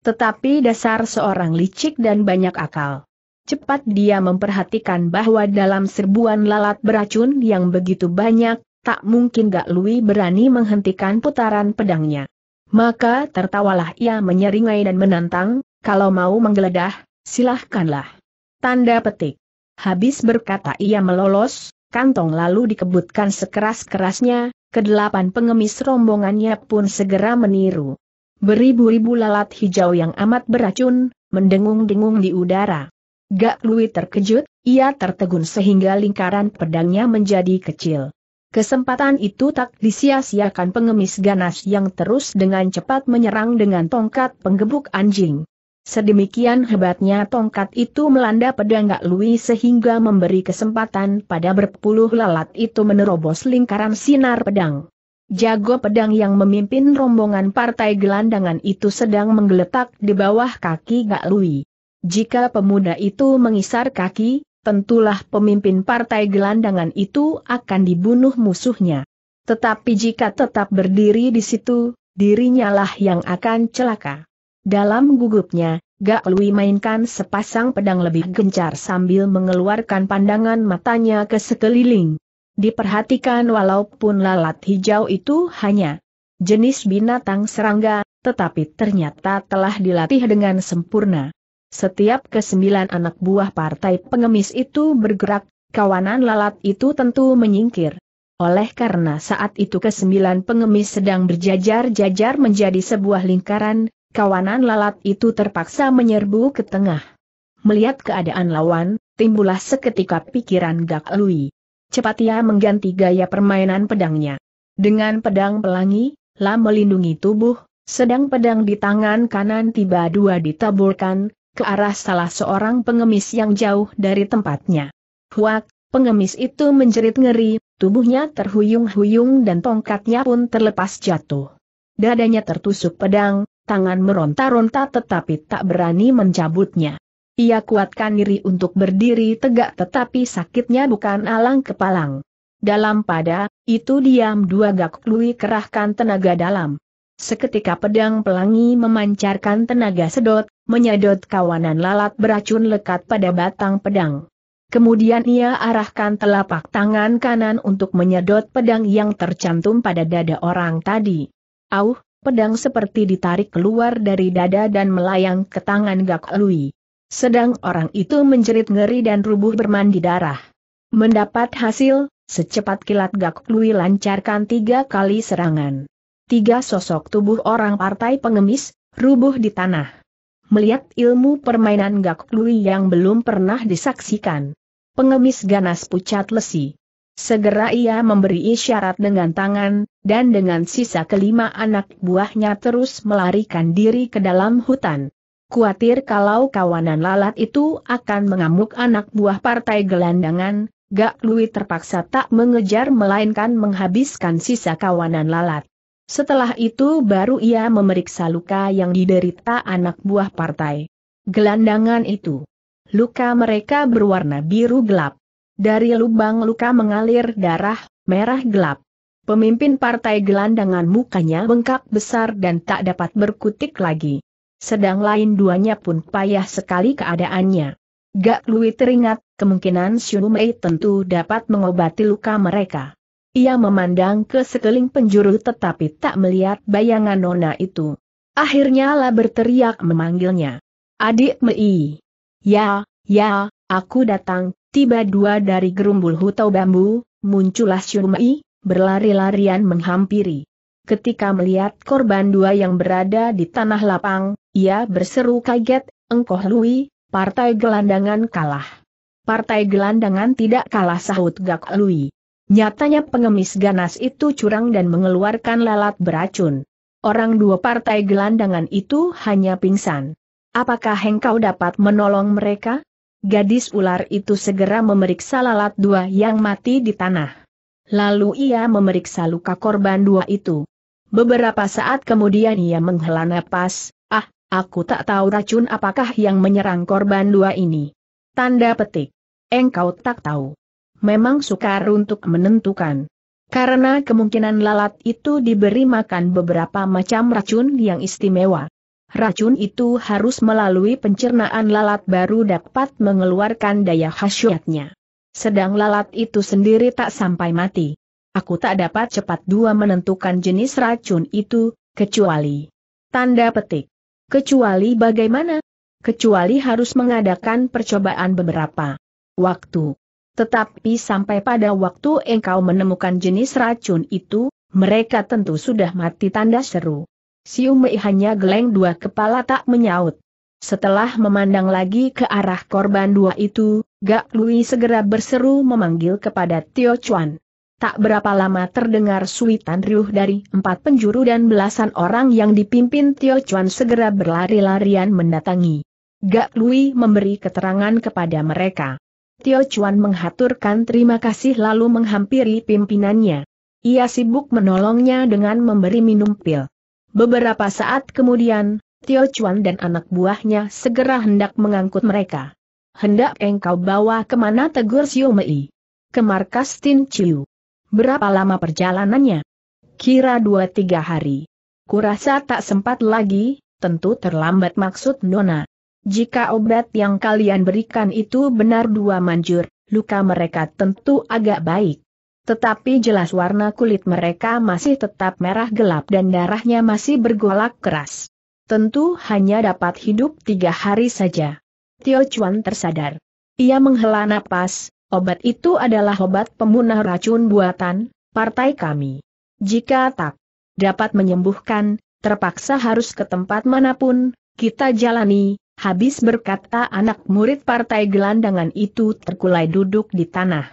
Tetapi dasar seorang licik dan banyak akal cepat dia memperhatikan bahwa dalam serbuan lalat beracun yang begitu banyak, tak mungkin Gak Lui berani menghentikan putaran pedangnya. Maka tertawalah ia menyeringai dan menantang, kalau mau menggeledah, silahkanlah. Tanda petik. Habis berkata ia melolos, kantong lalu dikebutkan sekeras-kerasnya, kedelapan pengemis rombongannya pun segera meniru. Beribu-ribu lalat hijau yang amat beracun, mendengung-dengung di udara. Gak Lui terkejut, ia tertegun sehingga lingkaran pedangnya menjadi kecil. Kesempatan itu tak disia-siakan pengemis ganas yang terus dengan cepat menyerang dengan tongkat penggebuk anjing. Sedemikian hebatnya tongkat itu melanda pedang Gak Lui sehingga memberi kesempatan pada berpuluh lalat itu menerobos lingkaran sinar pedang. Jago pedang yang memimpin rombongan partai gelandangan itu sedang menggeletak di bawah kaki Gak Lui. Jika pemuda itu mengisar kaki, tentulah pemimpin partai gelandangan itu akan dibunuh musuhnya. Tetapi jika tetap berdiri di situ, dirinya lah yang akan celaka. Dalam gugupnya, Gak Lui mainkan sepasang pedang lebih gencar sambil mengeluarkan pandangan matanya ke sekeliling. Diperhatikan walaupun lalat hijau itu hanya jenis binatang serangga, tetapi ternyata telah dilatih dengan sempurna. Setiap kesembilan anak buah partai pengemis itu bergerak, kawanan lalat itu tentu menyingkir. Oleh karena saat itu kesembilan pengemis sedang berjajar-jajar menjadi sebuah lingkaran, kawanan lalat itu terpaksa menyerbu ke tengah. Melihat keadaan lawan, timbullah seketika pikiran Gak Lui. Cepat ia mengganti gaya permainan pedangnya. Dengan pedang pelangi, La melindungi tubuh, sedang pedang di tangan kanan tiba dua ditaburkan, ke arah salah seorang pengemis yang jauh dari tempatnya. Huak, pengemis itu menjerit ngeri, tubuhnya terhuyung-huyung dan tongkatnya pun terlepas jatuh. Dadanya tertusuk pedang, tangan meronta-ronta tetapi tak berani mencabutnya. Ia kuatkan diri untuk berdiri tegak tetapi sakitnya bukan alang kepalang. Dalam pada, itu diam dua gak lui kerahkan tenaga dalam. Seketika pedang pelangi memancarkan tenaga sedot, menyedot kawanan lalat beracun lekat pada batang pedang. Kemudian ia arahkan telapak tangan kanan untuk menyedot pedang yang tercantum pada dada orang tadi. Auh, pedang seperti ditarik keluar dari dada dan melayang ke tangan Gak Lui. Sedang orang itu menjerit ngeri dan rubuh bermandi darah. Mendapat hasil, secepat kilat Gak Lui lancarkan tiga kali serangan tiga sosok tubuh orang partai pengemis, rubuh di tanah. Melihat ilmu permainan Gak Lui yang belum pernah disaksikan. Pengemis ganas pucat lesi. Segera ia memberi isyarat dengan tangan, dan dengan sisa kelima anak buahnya terus melarikan diri ke dalam hutan. Kuatir kalau kawanan lalat itu akan mengamuk anak buah partai gelandangan, Gak Lui terpaksa tak mengejar melainkan menghabiskan sisa kawanan lalat. Setelah itu baru ia memeriksa luka yang diderita anak buah partai. Gelandangan itu. Luka mereka berwarna biru gelap. Dari lubang luka mengalir darah, merah gelap. Pemimpin partai gelandangan mukanya bengkak besar dan tak dapat berkutik lagi. Sedang lain duanya pun payah sekali keadaannya. Gak Lui teringat, kemungkinan Mei tentu dapat mengobati luka mereka. Ia memandang ke sekeliling penjuru tetapi tak melihat bayangan Nona itu. Akhirnya lah berteriak memanggilnya. Adik Mei. Ya, ya, aku datang, tiba dua dari gerumbul hutau bambu, muncullah Shumei, berlari-larian menghampiri. Ketika melihat korban dua yang berada di tanah lapang, ia berseru kaget, engkoh Lui, partai gelandangan kalah. Partai gelandangan tidak kalah sahut Gak Lui. Nyatanya pengemis ganas itu curang dan mengeluarkan lalat beracun. Orang dua partai gelandangan itu hanya pingsan. Apakah engkau dapat menolong mereka? Gadis ular itu segera memeriksa lalat dua yang mati di tanah. Lalu ia memeriksa luka korban dua itu. Beberapa saat kemudian ia menghela nafas, ah, aku tak tahu racun apakah yang menyerang korban dua ini. Tanda petik. Engkau tak tahu memang sukar untuk menentukan. Karena kemungkinan lalat itu diberi makan beberapa macam racun yang istimewa. Racun itu harus melalui pencernaan lalat baru dapat mengeluarkan daya khasiatnya. Sedang lalat itu sendiri tak sampai mati. Aku tak dapat cepat dua menentukan jenis racun itu, kecuali tanda petik. Kecuali bagaimana? Kecuali harus mengadakan percobaan beberapa waktu. Tetapi sampai pada waktu engkau menemukan jenis racun itu, mereka tentu sudah mati tanda seru. Siu Mei hanya geleng dua kepala tak menyaut. Setelah memandang lagi ke arah korban dua itu, Gak Lui segera berseru memanggil kepada Tio Chuan. Tak berapa lama terdengar suitan riuh dari empat penjuru dan belasan orang yang dipimpin Tio Chuan segera berlari-larian mendatangi. Gak Lui memberi keterangan kepada mereka. Tio Chuan menghaturkan terima kasih lalu menghampiri pimpinannya. Ia sibuk menolongnya dengan memberi minum pil. Beberapa saat kemudian, Tio Chuan dan anak buahnya segera hendak mengangkut mereka. Hendak engkau bawa kemana tegur Xiu Mei? Ke markas Tin Chiu. Berapa lama perjalanannya? Kira dua tiga hari. Kurasa tak sempat lagi, tentu terlambat maksud Nona. Jika obat yang kalian berikan itu benar dua manjur, luka mereka tentu agak baik. Tetapi jelas warna kulit mereka masih tetap merah gelap dan darahnya masih bergolak keras. Tentu hanya dapat hidup tiga hari saja. Tio Chuan tersadar. Ia menghela napas, obat itu adalah obat pemunah racun buatan, partai kami. Jika tak dapat menyembuhkan, terpaksa harus ke tempat manapun, kita jalani, Habis berkata anak murid partai gelandangan itu terkulai duduk di tanah.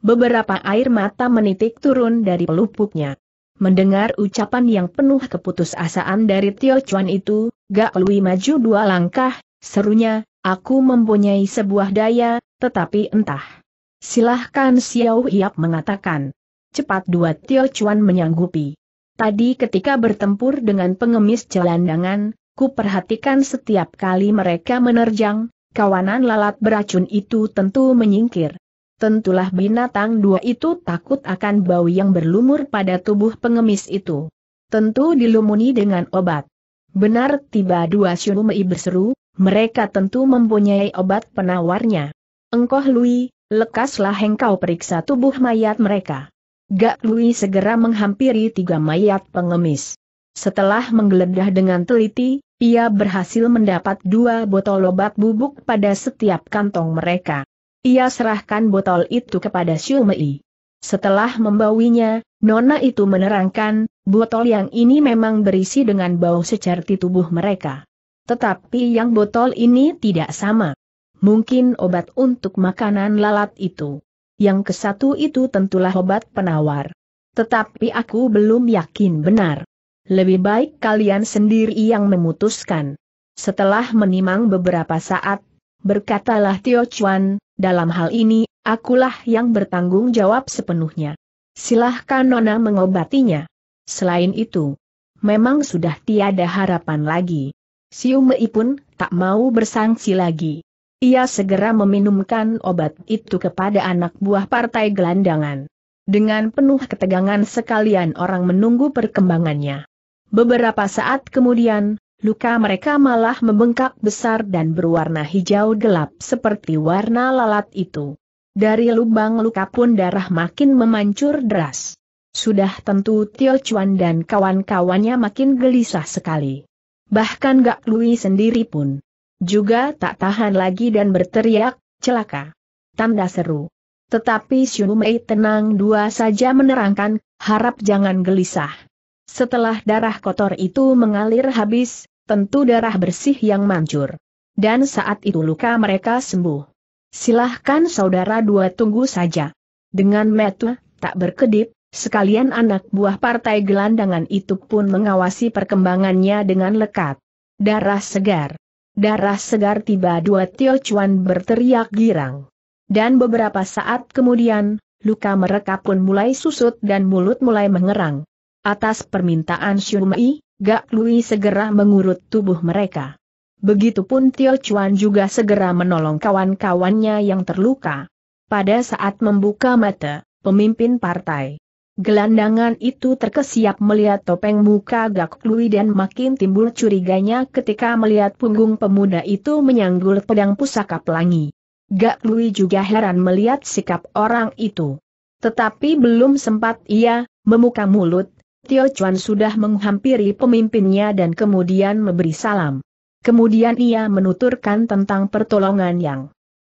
Beberapa air mata menitik turun dari pelupuknya. Mendengar ucapan yang penuh keputusasaan dari Tio Chuan itu, Gak Lui maju dua langkah, serunya, aku mempunyai sebuah daya, tetapi entah. Silahkan Xiao Hiap mengatakan. Cepat dua Tio Chuan menyanggupi. Tadi ketika bertempur dengan pengemis jelandangan, Ku perhatikan setiap kali mereka menerjang, kawanan lalat beracun itu tentu menyingkir. Tentulah binatang dua itu takut akan bau yang berlumur pada tubuh pengemis itu. Tentu dilumuni dengan obat. Benar tiba dua Shunumei berseru, mereka tentu mempunyai obat penawarnya. Engkoh Lui, lekaslah engkau periksa tubuh mayat mereka. Gak Lui segera menghampiri tiga mayat pengemis. Setelah menggeledah dengan teliti, ia berhasil mendapat dua botol obat bubuk pada setiap kantong mereka. Ia serahkan botol itu kepada Xiumei. Setelah membawinya, Nona itu menerangkan, botol yang ini memang berisi dengan bau secerti tubuh mereka. Tetapi yang botol ini tidak sama. Mungkin obat untuk makanan lalat itu. Yang kesatu itu tentulah obat penawar. Tetapi aku belum yakin benar. Lebih baik kalian sendiri yang memutuskan. Setelah menimang beberapa saat, berkatalah Tio Chuan, dalam hal ini, akulah yang bertanggung jawab sepenuhnya. Silahkan Nona mengobatinya. Selain itu, memang sudah tiada harapan lagi. Siu pun tak mau bersangsi lagi. Ia segera meminumkan obat itu kepada anak buah partai gelandangan. Dengan penuh ketegangan sekalian orang menunggu perkembangannya. Beberapa saat kemudian, luka mereka malah membengkak besar dan berwarna hijau gelap seperti warna lalat itu. Dari lubang luka pun darah makin memancur deras. Sudah tentu Tio Chuan dan kawan-kawannya makin gelisah sekali. Bahkan Gak Lui sendiri pun juga tak tahan lagi dan berteriak, celaka. Tanda seru. Tetapi Xiu Mei tenang dua saja menerangkan, harap jangan gelisah. Setelah darah kotor itu mengalir habis, tentu darah bersih yang mancur. Dan saat itu luka mereka sembuh. Silahkan saudara dua tunggu saja. Dengan metu, tak berkedip, sekalian anak buah partai gelandangan itu pun mengawasi perkembangannya dengan lekat. Darah segar. Darah segar tiba dua Tio Chuan berteriak girang. Dan beberapa saat kemudian, luka mereka pun mulai susut dan mulut mulai mengerang. Atas permintaan Shumai, Gak Lui segera mengurut tubuh mereka. Begitupun Tio Chuan juga segera menolong kawan-kawannya yang terluka. Pada saat membuka mata, pemimpin partai. Gelandangan itu terkesiap melihat topeng muka Gak Lui dan makin timbul curiganya ketika melihat punggung pemuda itu menyanggul pedang pusaka pelangi. Gak Lui juga heran melihat sikap orang itu. Tetapi belum sempat ia memuka mulut, Tio Chuan sudah menghampiri pemimpinnya dan kemudian memberi salam. Kemudian ia menuturkan tentang pertolongan yang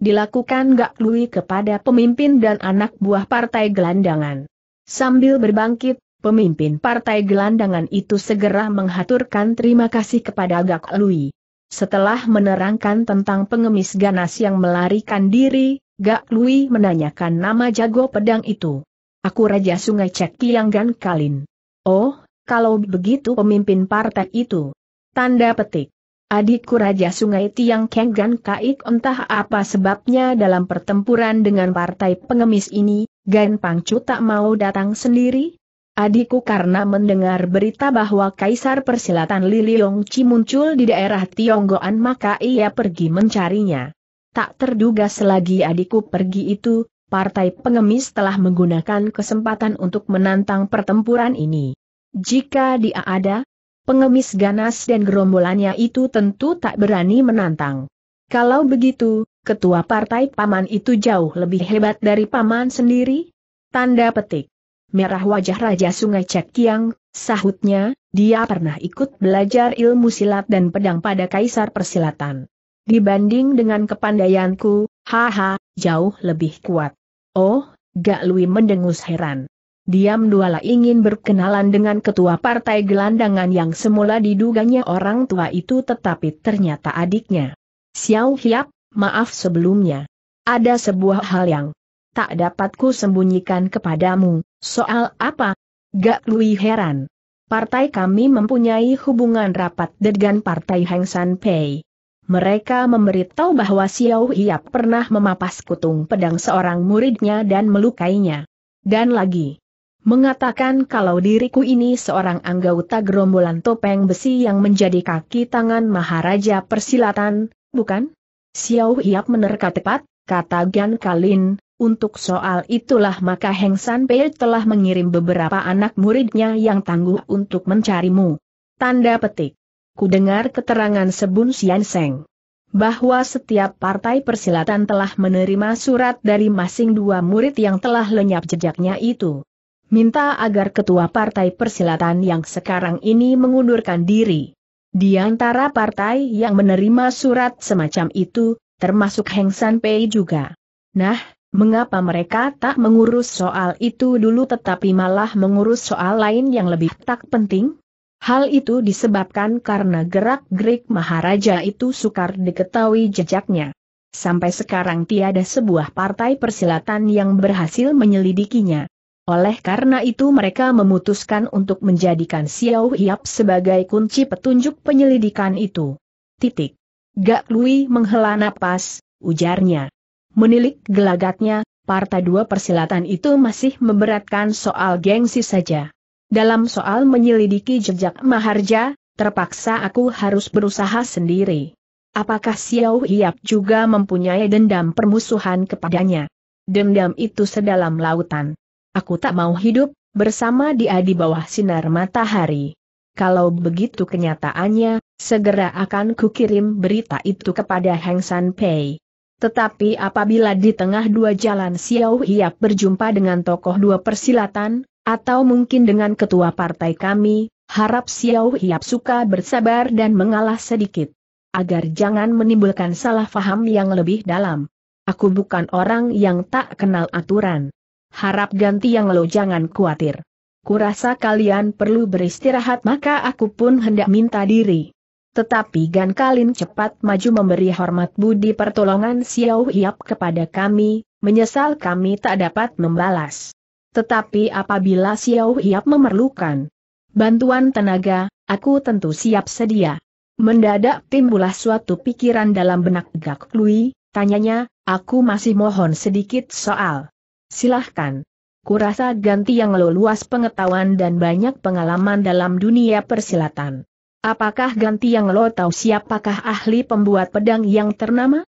dilakukan Gak Lui kepada pemimpin dan anak buah partai gelandangan. Sambil berbangkit, pemimpin partai gelandangan itu segera menghaturkan terima kasih kepada Gak Lui. Setelah menerangkan tentang pengemis ganas yang melarikan diri, Gak Lui menanyakan nama jago pedang itu. Aku Raja Sungai Cek gan Kalin. Oh, kalau begitu pemimpin partai itu. Tanda petik. Adikku Raja Sungai Tiang Kenggan Kaik entah apa sebabnya dalam pertempuran dengan partai pengemis ini, Gan Pangcu tak mau datang sendiri? Adikku karena mendengar berita bahwa Kaisar Persilatan Liliong Ci muncul di daerah Tionggoan maka ia pergi mencarinya. Tak terduga selagi adikku pergi itu, partai pengemis telah menggunakan kesempatan untuk menantang pertempuran ini. Jika dia ada, pengemis ganas dan gerombolannya itu tentu tak berani menantang. Kalau begitu, ketua partai paman itu jauh lebih hebat dari paman sendiri? Tanda petik. Merah wajah Raja Sungai Cek Kiang, sahutnya, dia pernah ikut belajar ilmu silat dan pedang pada kaisar persilatan. Dibanding dengan kepandaianku, haha, jauh lebih kuat. Oh, Gak Lui mendengus heran. Diam duala ingin berkenalan dengan ketua partai gelandangan yang semula diduganya orang tua itu tetapi ternyata adiknya. Xiao Hiap, maaf sebelumnya. Ada sebuah hal yang tak dapatku sembunyikan kepadamu, soal apa? Gak Lui heran. Partai kami mempunyai hubungan rapat dengan partai Heng San Pei. Mereka memberitahu bahwa Xiao Hiap pernah memapas kutung pedang seorang muridnya dan melukainya. Dan lagi, mengatakan kalau diriku ini seorang anggota gerombolan topeng besi yang menjadi kaki tangan Maharaja Persilatan, bukan? Xiao Hiap menerka tepat, kata Gan Kalin, untuk soal itulah maka Heng San Pei telah mengirim beberapa anak muridnya yang tangguh untuk mencarimu. Tanda petik ku dengar keterangan Sebun Sian Seng. Bahwa setiap partai persilatan telah menerima surat dari masing dua murid yang telah lenyap jejaknya itu. Minta agar ketua partai persilatan yang sekarang ini mengundurkan diri. Di antara partai yang menerima surat semacam itu, termasuk Heng San Pei juga. Nah, mengapa mereka tak mengurus soal itu dulu tetapi malah mengurus soal lain yang lebih tak penting? Hal itu disebabkan karena gerak-gerik Maharaja itu sukar diketahui jejaknya. Sampai sekarang tiada sebuah partai persilatan yang berhasil menyelidikinya. Oleh karena itu mereka memutuskan untuk menjadikan Xiao Hiap sebagai kunci petunjuk penyelidikan itu. Titik. Gak Lui menghela napas, ujarnya. Menilik gelagatnya, partai dua persilatan itu masih memberatkan soal gengsi saja. Dalam soal menyelidiki jejak Maharja, terpaksa aku harus berusaha sendiri. Apakah Xiao Hiap juga mempunyai dendam permusuhan kepadanya? Dendam itu sedalam lautan. Aku tak mau hidup, bersama dia di bawah sinar matahari. Kalau begitu kenyataannya, segera akan kukirim berita itu kepada Heng San Pei. Tetapi apabila di tengah dua jalan Xiao Hiap berjumpa dengan tokoh dua persilatan, atau mungkin dengan ketua partai kami, harap Xiao Hiap suka bersabar dan mengalah sedikit. Agar jangan menimbulkan salah faham yang lebih dalam. Aku bukan orang yang tak kenal aturan. Harap ganti yang lo jangan khawatir. Kurasa kalian perlu beristirahat maka aku pun hendak minta diri. Tetapi Gan Kalin cepat maju memberi hormat budi pertolongan Xiao Hiap kepada kami, menyesal kami tak dapat membalas. Tetapi apabila Xiao Hiap memerlukan bantuan tenaga, aku tentu siap sedia. Mendadak timbulah suatu pikiran dalam benak Gak Lui, tanyanya, aku masih mohon sedikit soal. Silahkan. Kurasa ganti yang luas pengetahuan dan banyak pengalaman dalam dunia persilatan. Apakah ganti yang lo tahu siapakah ahli pembuat pedang yang ternama?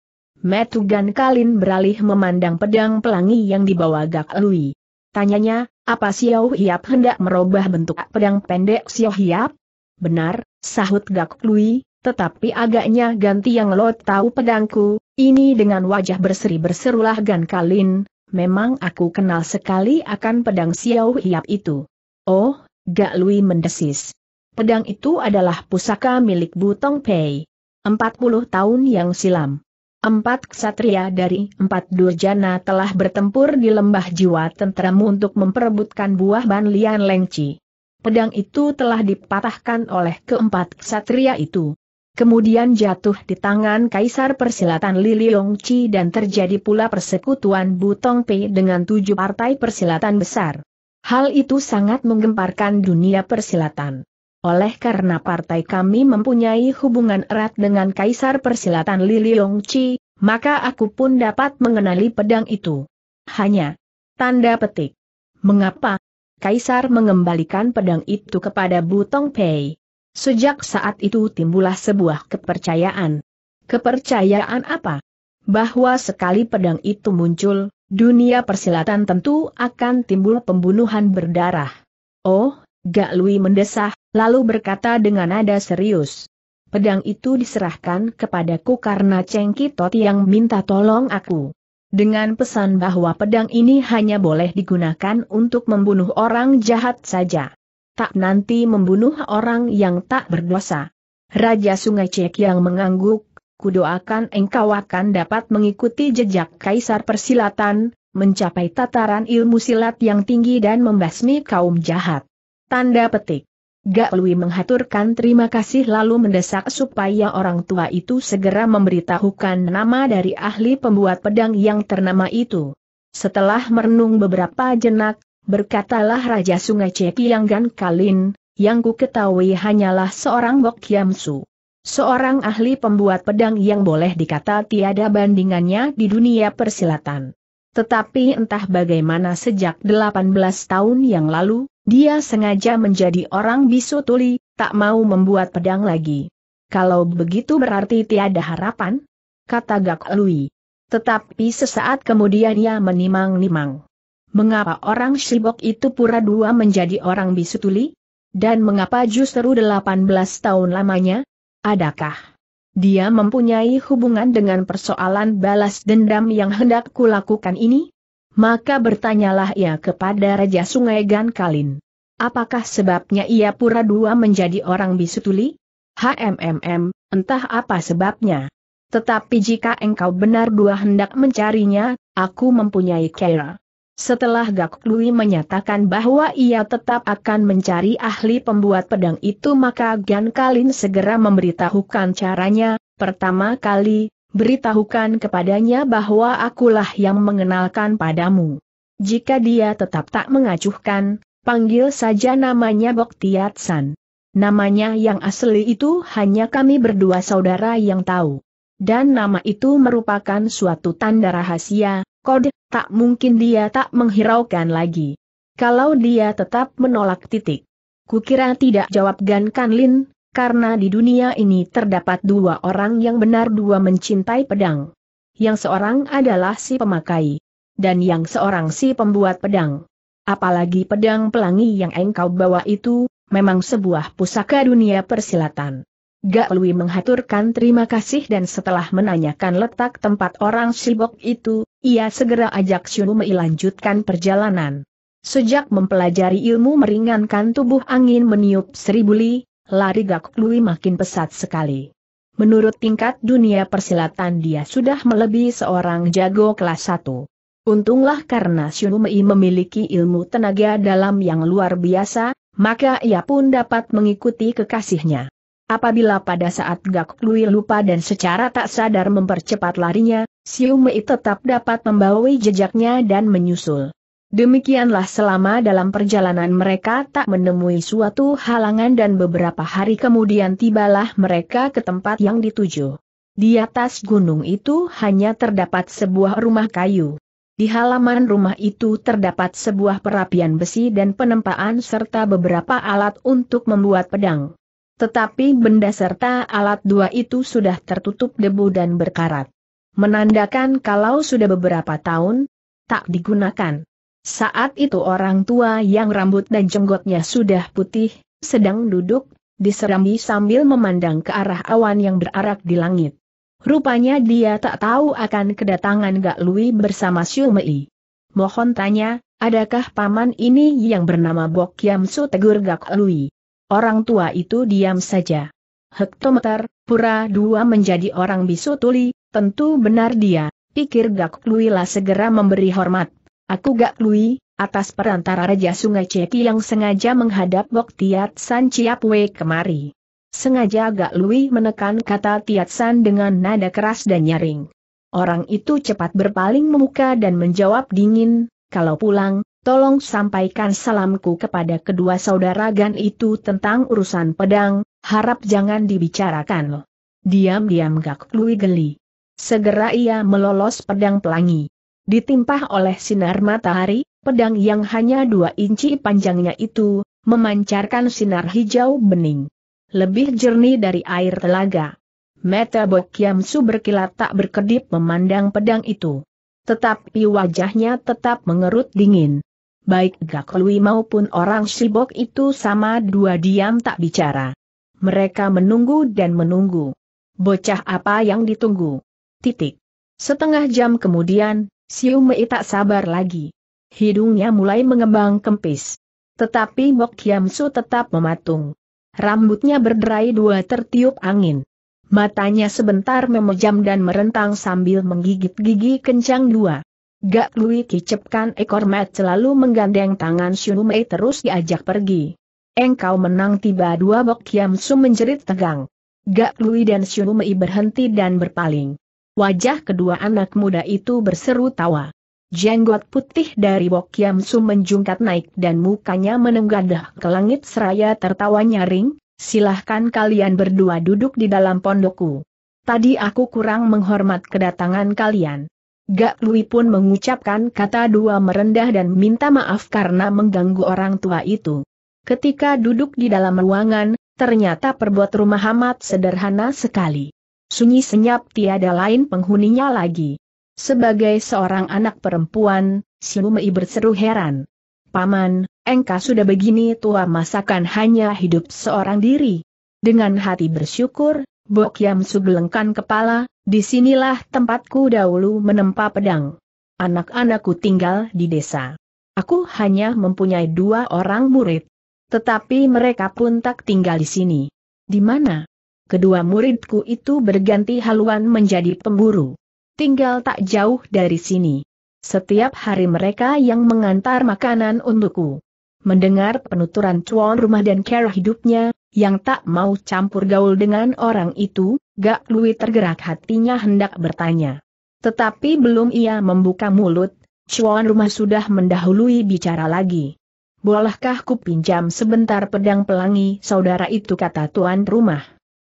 Metugan Kalin beralih memandang pedang pelangi yang dibawa Gak Lui. Tanyanya, apa Xiao Hiap hendak merubah bentuk pedang pendek Xiao Hiap? Benar, sahut Gak Lui, tetapi agaknya ganti yang lo tahu pedangku, ini dengan wajah berseri berserulah Gan Kalin, memang aku kenal sekali akan pedang Xiao Hiap itu. Oh, Gak Lui mendesis. Pedang itu adalah pusaka milik Butong Pei. 40 tahun yang silam. Empat ksatria dari empat durjana telah bertempur di lembah jiwa tenteram untuk memperebutkan buah ban lian lengci. Pedang itu telah dipatahkan oleh keempat ksatria itu. Kemudian jatuh di tangan Kaisar Persilatan Lili Longci dan terjadi pula persekutuan Butong Pei dengan tujuh partai persilatan besar. Hal itu sangat menggemparkan dunia persilatan. Oleh karena partai kami mempunyai hubungan erat dengan Kaisar Persilatan Li Chi, maka aku pun dapat mengenali pedang itu. Hanya tanda petik. Mengapa? Kaisar mengembalikan pedang itu kepada Butong Pei. Sejak saat itu timbullah sebuah kepercayaan. Kepercayaan apa? Bahwa sekali pedang itu muncul, dunia persilatan tentu akan timbul pembunuhan berdarah. Oh, Gak Lui mendesah, lalu berkata dengan nada serius. Pedang itu diserahkan kepadaku karena Cheng Kitot yang minta tolong aku. Dengan pesan bahwa pedang ini hanya boleh digunakan untuk membunuh orang jahat saja. Tak nanti membunuh orang yang tak berdosa. Raja Sungai Cek yang mengangguk, kudoakan engkau akan dapat mengikuti jejak Kaisar Persilatan, mencapai tataran ilmu silat yang tinggi dan membasmi kaum jahat. Tanda petik. Gak Lui menghaturkan terima kasih lalu mendesak supaya orang tua itu segera memberitahukan nama dari ahli pembuat pedang yang ternama itu. Setelah merenung beberapa jenak, berkatalah Raja Sungai Gan Kalin, yang ku ketahui hanyalah seorang Bok Yamsu. Seorang ahli pembuat pedang yang boleh dikata tiada bandingannya di dunia persilatan. Tetapi entah bagaimana sejak 18 tahun yang lalu, dia sengaja menjadi orang bisu tuli, tak mau membuat pedang lagi. Kalau begitu berarti tiada harapan? Kata Gak Lui. Tetapi sesaat kemudian ia menimang-nimang. Mengapa orang Shibok itu pura dua menjadi orang bisu tuli? Dan mengapa justru 18 tahun lamanya? Adakah dia mempunyai hubungan dengan persoalan balas dendam yang hendak kulakukan ini? Maka bertanyalah ia kepada Raja Sungai Gan Kalin. Apakah sebabnya ia pura dua menjadi orang bisutuli? HMMM, entah apa sebabnya. Tetapi jika engkau benar dua hendak mencarinya, aku mempunyai kera. Setelah Gak Lui menyatakan bahwa ia tetap akan mencari ahli pembuat pedang itu maka Gan Kalin segera memberitahukan caranya, pertama kali, beritahukan kepadanya bahwa akulah yang mengenalkan padamu. Jika dia tetap tak mengacuhkan, panggil saja namanya Tiat San. Namanya yang asli itu hanya kami berdua saudara yang tahu. Dan nama itu merupakan suatu tanda rahasia, kode, tak mungkin dia tak menghiraukan lagi. Kalau dia tetap menolak titik. Kukira tidak jawab Gan Kanlin, karena di dunia ini terdapat dua orang yang benar dua mencintai pedang. Yang seorang adalah si pemakai. Dan yang seorang si pembuat pedang. Apalagi pedang pelangi yang engkau bawa itu, memang sebuah pusaka dunia persilatan. Gak Lui menghaturkan terima kasih dan setelah menanyakan letak tempat orang Sibok itu, ia segera ajak mei lanjutkan perjalanan. Sejak mempelajari ilmu meringankan tubuh angin meniup seribu li, lari Gak Lui makin pesat sekali. Menurut tingkat dunia persilatan dia sudah melebihi seorang jago kelas 1. Untunglah karena mei memiliki ilmu tenaga dalam yang luar biasa, maka ia pun dapat mengikuti kekasihnya. Apabila pada saat Gak Lui lupa dan secara tak sadar mempercepat larinya, Siu Mei tetap dapat membawa jejaknya dan menyusul. Demikianlah selama dalam perjalanan mereka tak menemui suatu halangan dan beberapa hari kemudian tibalah mereka ke tempat yang dituju. Di atas gunung itu hanya terdapat sebuah rumah kayu. Di halaman rumah itu terdapat sebuah perapian besi dan penempaan serta beberapa alat untuk membuat pedang. Tetapi benda serta alat dua itu sudah tertutup debu dan berkarat. Menandakan kalau sudah beberapa tahun, tak digunakan. Saat itu orang tua yang rambut dan jenggotnya sudah putih, sedang duduk, diserambi sambil memandang ke arah awan yang berarak di langit. Rupanya dia tak tahu akan kedatangan Gak Lui bersama Siumei. Mei. Mohon tanya, adakah paman ini yang bernama Bok Yam tegur Gak Lui? Orang tua itu diam saja. Hektometer, pura dua menjadi orang bisu tuli, tentu benar dia, pikir Gak lah segera memberi hormat. Aku Gak Lui, atas perantara Raja Sungai Ceki yang sengaja menghadap Bok Tiat San Ciapwe kemari. Sengaja Gak Lui menekan kata Tiat San dengan nada keras dan nyaring. Orang itu cepat berpaling memuka dan menjawab dingin, kalau pulang, tolong sampaikan salamku kepada kedua saudara Gan itu tentang urusan pedang, harap jangan dibicarakan. Diam-diam Gak Lui geli. Segera ia melolos pedang pelangi. Ditimpah oleh sinar matahari, pedang yang hanya dua inci panjangnya itu, memancarkan sinar hijau bening. Lebih jernih dari air telaga. Meta Bokiam su berkilat tak berkedip memandang pedang itu. Tetapi wajahnya tetap mengerut dingin baik Gakolui maupun orang Shibok itu sama dua diam tak bicara. Mereka menunggu dan menunggu. Bocah apa yang ditunggu? Titik. Setengah jam kemudian, Siu Mei tak sabar lagi. Hidungnya mulai mengembang kempis. Tetapi Mok Kiam Su tetap mematung. Rambutnya berderai dua tertiup angin. Matanya sebentar memejam dan merentang sambil menggigit gigi kencang dua. Gak Lui kicepkan ekor Mat selalu menggandeng tangan Shunu Mei terus diajak pergi. Engkau menang tiba dua Bok Kiam Su menjerit tegang. Gak Lui dan Shunu Mei berhenti dan berpaling. Wajah kedua anak muda itu berseru tawa. Jenggot putih dari Bok Kiam Su menjungkat naik dan mukanya menenggadah ke langit seraya tertawa nyaring, silahkan kalian berdua duduk di dalam pondokku. Tadi aku kurang menghormat kedatangan kalian. Gak Lui pun mengucapkan kata dua merendah dan minta maaf karena mengganggu orang tua itu. Ketika duduk di dalam ruangan, ternyata perbuat rumah amat sederhana sekali. Sunyi senyap tiada lain penghuninya lagi. Sebagai seorang anak perempuan, Siumei berseru heran. Paman, engkau sudah begini tua masakan hanya hidup seorang diri. Dengan hati bersyukur, Bok Yam kepala, Disinilah tempatku dahulu menempa pedang. Anak-anakku tinggal di desa. Aku hanya mempunyai dua orang murid. Tetapi mereka pun tak tinggal di sini. Di mana? Kedua muridku itu berganti haluan menjadi pemburu. Tinggal tak jauh dari sini. Setiap hari mereka yang mengantar makanan untukku. Mendengar penuturan cuan rumah dan cara hidupnya, yang tak mau campur gaul dengan orang itu, Gak Lui tergerak hatinya hendak bertanya. Tetapi belum ia membuka mulut, Cuan rumah sudah mendahului bicara lagi. Bolehkah ku pinjam sebentar pedang pelangi saudara itu kata tuan rumah.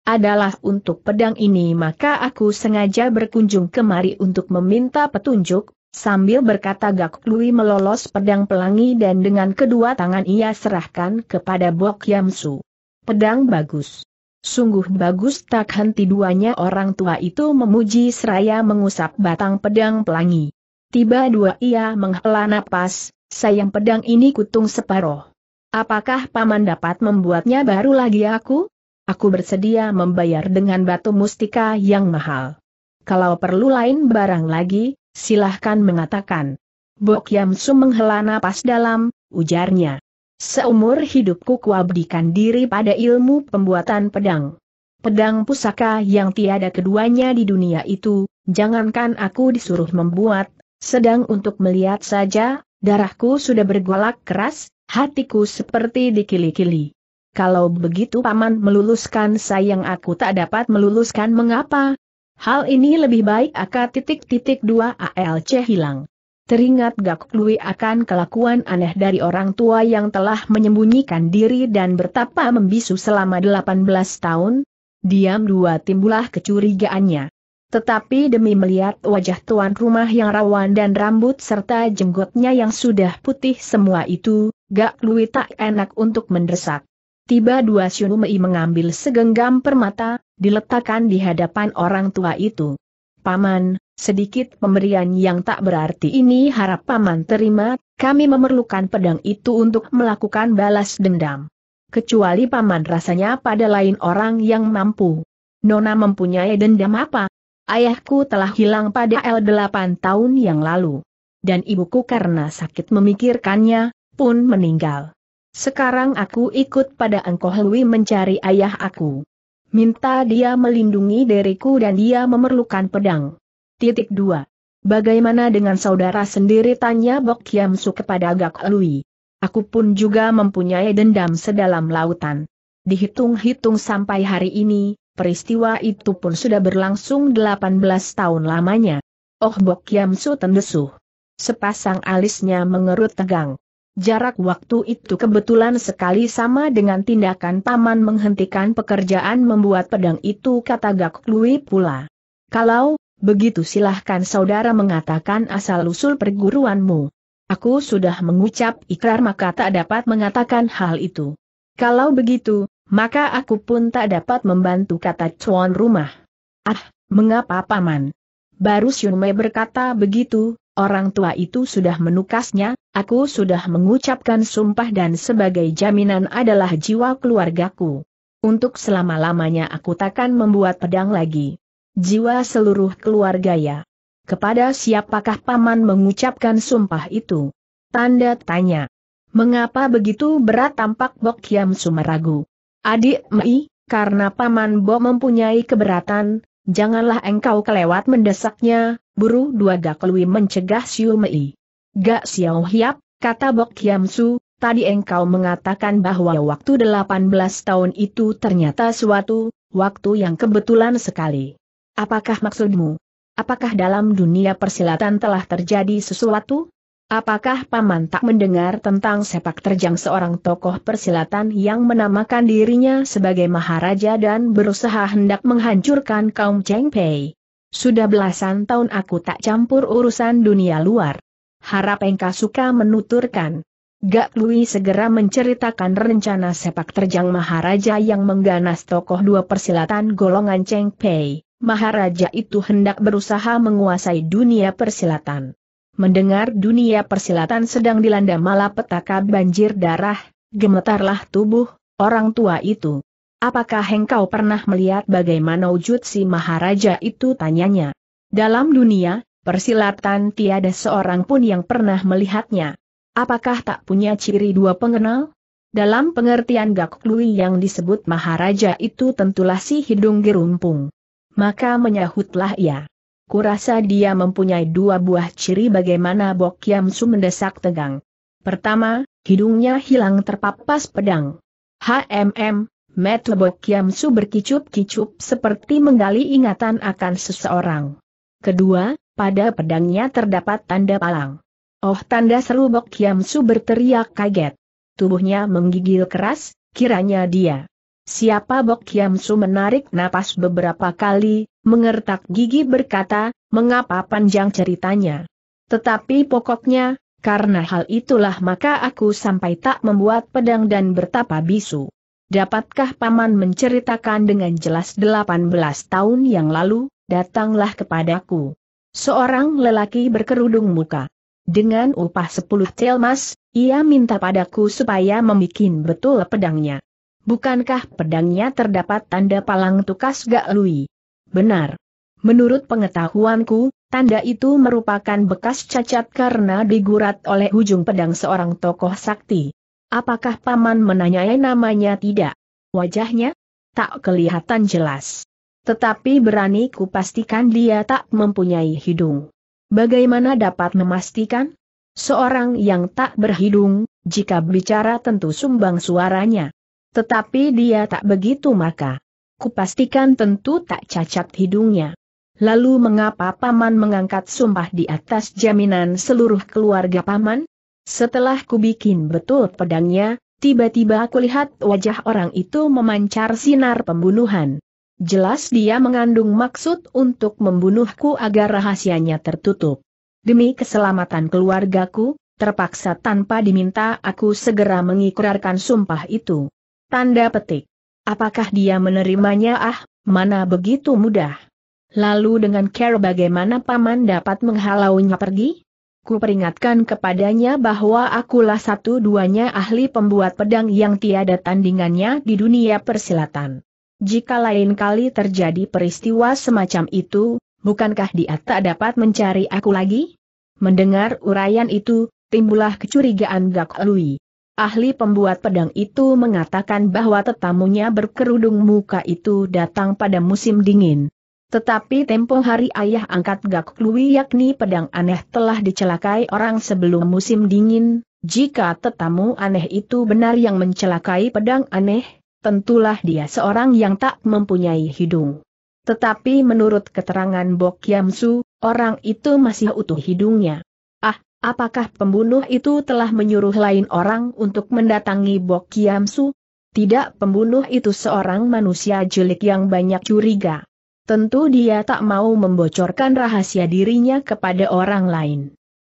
Adalah untuk pedang ini maka aku sengaja berkunjung kemari untuk meminta petunjuk, sambil berkata Gak Lui melolos pedang pelangi dan dengan kedua tangan ia serahkan kepada Bok Yamsu. Pedang bagus. Sungguh bagus tak henti duanya orang tua itu memuji seraya mengusap batang pedang pelangi. Tiba dua ia menghela napas, sayang pedang ini kutung separoh. Apakah paman dapat membuatnya baru lagi aku? Aku bersedia membayar dengan batu mustika yang mahal. Kalau perlu lain barang lagi, silahkan mengatakan. Bok Yamsu menghela napas dalam, ujarnya. Seumur hidupku kuabdikan diri pada ilmu pembuatan pedang. Pedang pusaka yang tiada keduanya di dunia itu, jangankan aku disuruh membuat, sedang untuk melihat saja, darahku sudah bergolak keras, hatiku seperti dikili-kili. Kalau begitu paman meluluskan sayang aku tak dapat meluluskan mengapa? Hal ini lebih baik akad titik-titik dua ALC hilang. Teringat Gak Lui akan kelakuan aneh dari orang tua yang telah menyembunyikan diri dan bertapa membisu selama 18 tahun, diam dua timbullah kecurigaannya. Tetapi demi melihat wajah tuan rumah yang rawan dan rambut serta jenggotnya yang sudah putih semua itu, Gak Lui tak enak untuk mendesak. Tiba dua Mei mengambil segenggam permata, diletakkan di hadapan orang tua itu. Paman, Sedikit pemberian yang tak berarti ini harap paman terima, kami memerlukan pedang itu untuk melakukan balas dendam. Kecuali paman rasanya pada lain orang yang mampu. Nona mempunyai dendam apa? Ayahku telah hilang pada L8 tahun yang lalu. Dan ibuku karena sakit memikirkannya, pun meninggal. Sekarang aku ikut pada engkau Lui mencari ayah aku. Minta dia melindungi diriku dan dia memerlukan pedang. Titik 2. Bagaimana dengan saudara sendiri tanya Bok Kiam Su kepada Gak Lui. Aku pun juga mempunyai dendam sedalam lautan. Dihitung-hitung sampai hari ini, peristiwa itu pun sudah berlangsung 18 tahun lamanya. Oh Bok Kiam Su tendesuh. Sepasang alisnya mengerut tegang. Jarak waktu itu kebetulan sekali sama dengan tindakan paman menghentikan pekerjaan membuat pedang itu kata Gak Lui pula. Kalau, begitu silahkan saudara mengatakan asal-usul perguruanmu. Aku sudah mengucap ikrar maka tak dapat mengatakan hal itu. Kalau begitu, maka aku pun tak dapat membantu kata tuan rumah. Ah, mengapa paman? Baru Syume berkata begitu, orang tua itu sudah menukasnya, aku sudah mengucapkan sumpah dan sebagai jaminan adalah jiwa keluargaku. Untuk selama-lamanya aku takkan membuat pedang lagi jiwa seluruh keluarga ya. Kepada siapakah paman mengucapkan sumpah itu? Tanda tanya. Mengapa begitu berat tampak Bok Kiam Sumaragu? Adik Mei, karena paman Bo mempunyai keberatan, janganlah engkau kelewat mendesaknya, buru dua Lui mencegah Siu Mei. Gak Xiao Hiap, kata Bok Kiam Su, tadi engkau mengatakan bahwa waktu 18 tahun itu ternyata suatu, waktu yang kebetulan sekali. Apakah maksudmu? Apakah dalam dunia persilatan telah terjadi sesuatu? Apakah Paman tak mendengar tentang sepak terjang seorang tokoh persilatan yang menamakan dirinya sebagai Maharaja dan berusaha hendak menghancurkan kaum Cheng Pei? Sudah belasan tahun aku tak campur urusan dunia luar. Harap engkau suka menuturkan. Gak Lui segera menceritakan rencana sepak terjang Maharaja yang mengganas tokoh dua persilatan golongan Cheng Pei. Maharaja itu hendak berusaha menguasai dunia persilatan. Mendengar dunia persilatan sedang dilanda malapetaka banjir darah, gemetarlah tubuh, orang tua itu. Apakah engkau pernah melihat bagaimana wujud si Maharaja itu tanyanya? Dalam dunia, persilatan tiada seorang pun yang pernah melihatnya. Apakah tak punya ciri dua pengenal? Dalam pengertian Gak Lui yang disebut Maharaja itu tentulah si hidung gerumpung. Maka menyahutlah ia. Kurasa dia mempunyai dua buah ciri bagaimana Bok Kiam Su mendesak tegang. Pertama, hidungnya hilang terpapas pedang. HMM, Mata Bok Kiam Su berkicup-kicup seperti menggali ingatan akan seseorang. Kedua, pada pedangnya terdapat tanda palang. Oh tanda seru Bok Kiam Su berteriak kaget. Tubuhnya menggigil keras, kiranya dia Siapa Bok Kiam Su menarik napas beberapa kali, mengertak gigi berkata, mengapa panjang ceritanya. Tetapi pokoknya, karena hal itulah maka aku sampai tak membuat pedang dan bertapa bisu. Dapatkah Paman menceritakan dengan jelas 18 tahun yang lalu, datanglah kepadaku. Seorang lelaki berkerudung muka. Dengan upah 10 tel ia minta padaku supaya membuat betul pedangnya. Bukankah pedangnya terdapat tanda palang tukas Gak Lui? Benar. Menurut pengetahuanku, tanda itu merupakan bekas cacat karena digurat oleh ujung pedang seorang tokoh sakti. Apakah Paman menanyai namanya tidak? Wajahnya? Tak kelihatan jelas. Tetapi berani pastikan dia tak mempunyai hidung. Bagaimana dapat memastikan? Seorang yang tak berhidung, jika bicara tentu sumbang suaranya. Tetapi dia tak begitu maka. Kupastikan tentu tak cacat hidungnya. Lalu mengapa Paman mengangkat sumpah di atas jaminan seluruh keluarga Paman? Setelah kubikin betul pedangnya, tiba-tiba aku lihat wajah orang itu memancar sinar pembunuhan. Jelas dia mengandung maksud untuk membunuhku agar rahasianya tertutup. Demi keselamatan keluargaku, terpaksa tanpa diminta aku segera mengikrarkan sumpah itu. Tanda petik. Apakah dia menerimanya ah, mana begitu mudah? Lalu dengan care bagaimana paman dapat menghalaunya pergi? Ku peringatkan kepadanya bahwa akulah satu-duanya ahli pembuat pedang yang tiada tandingannya di dunia persilatan. Jika lain kali terjadi peristiwa semacam itu, bukankah dia tak dapat mencari aku lagi? Mendengar uraian itu, timbullah kecurigaan Gak Lui. Ahli pembuat pedang itu mengatakan bahwa tetamunya berkerudung muka itu datang pada musim dingin. Tetapi tempo hari ayah angkat Gak Lui yakni pedang aneh telah dicelakai orang sebelum musim dingin, jika tetamu aneh itu benar yang mencelakai pedang aneh, tentulah dia seorang yang tak mempunyai hidung. Tetapi menurut keterangan Bok Yamsu, orang itu masih utuh hidungnya. Apakah pembunuh itu telah menyuruh lain orang untuk mendatangi Bok Kiamsu? Tidak pembunuh itu seorang manusia jelik yang banyak curiga. Tentu dia tak mau membocorkan rahasia dirinya kepada orang lain.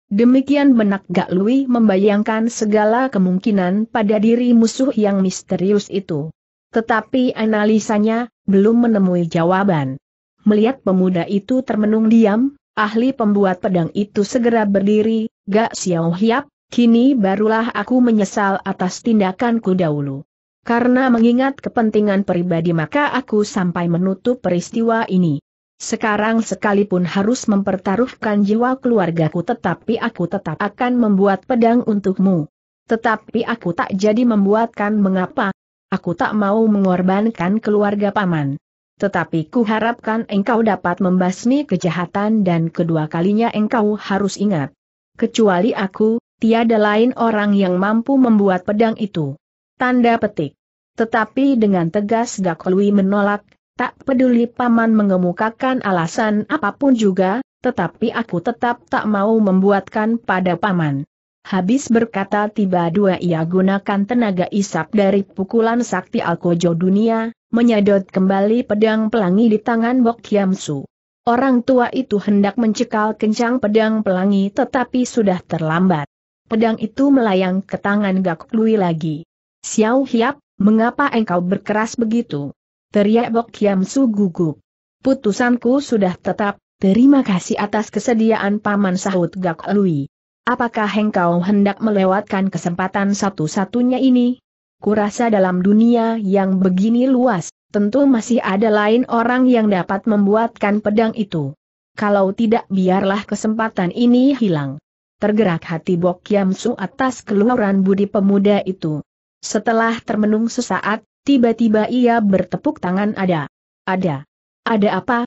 Demikian benak Gak Lui membayangkan segala kemungkinan pada diri musuh yang misterius itu. Tetapi analisanya, belum menemui jawaban. Melihat pemuda itu termenung diam, ahli pembuat pedang itu segera berdiri, Gak Xiao Hiap, kini barulah aku menyesal atas tindakanku dahulu. Karena mengingat kepentingan pribadi maka aku sampai menutup peristiwa ini. Sekarang sekalipun harus mempertaruhkan jiwa keluargaku tetapi aku tetap akan membuat pedang untukmu. Tetapi aku tak jadi membuatkan mengapa. Aku tak mau mengorbankan keluarga paman. Tetapi ku harapkan engkau dapat membasmi kejahatan dan kedua kalinya engkau harus ingat. Kecuali aku, tiada lain orang yang mampu membuat pedang itu. Tanda petik. Tetapi dengan tegas Dakolui menolak, tak peduli paman mengemukakan alasan apapun juga, tetapi aku tetap tak mau membuatkan pada paman. Habis berkata tiba dua ia gunakan tenaga isap dari pukulan sakti Alkojo dunia, menyedot kembali pedang pelangi di tangan Bok Yamsu. Orang tua itu hendak mencekal kencang pedang pelangi tetapi sudah terlambat. Pedang itu melayang ke tangan Gak Lui lagi. Xiao Hiap, mengapa engkau berkeras begitu? Teriak Bok Kiam Su gugup. Putusanku sudah tetap, terima kasih atas kesediaan paman sahut Gak Lui. Apakah engkau hendak melewatkan kesempatan satu-satunya ini? Kurasa dalam dunia yang begini luas, Tentu masih ada lain orang yang dapat membuatkan pedang itu. Kalau tidak biarlah kesempatan ini hilang. Tergerak hati Bok Yamsu atas keluaran budi pemuda itu. Setelah termenung sesaat, tiba-tiba ia bertepuk tangan ada. Ada. Ada apa?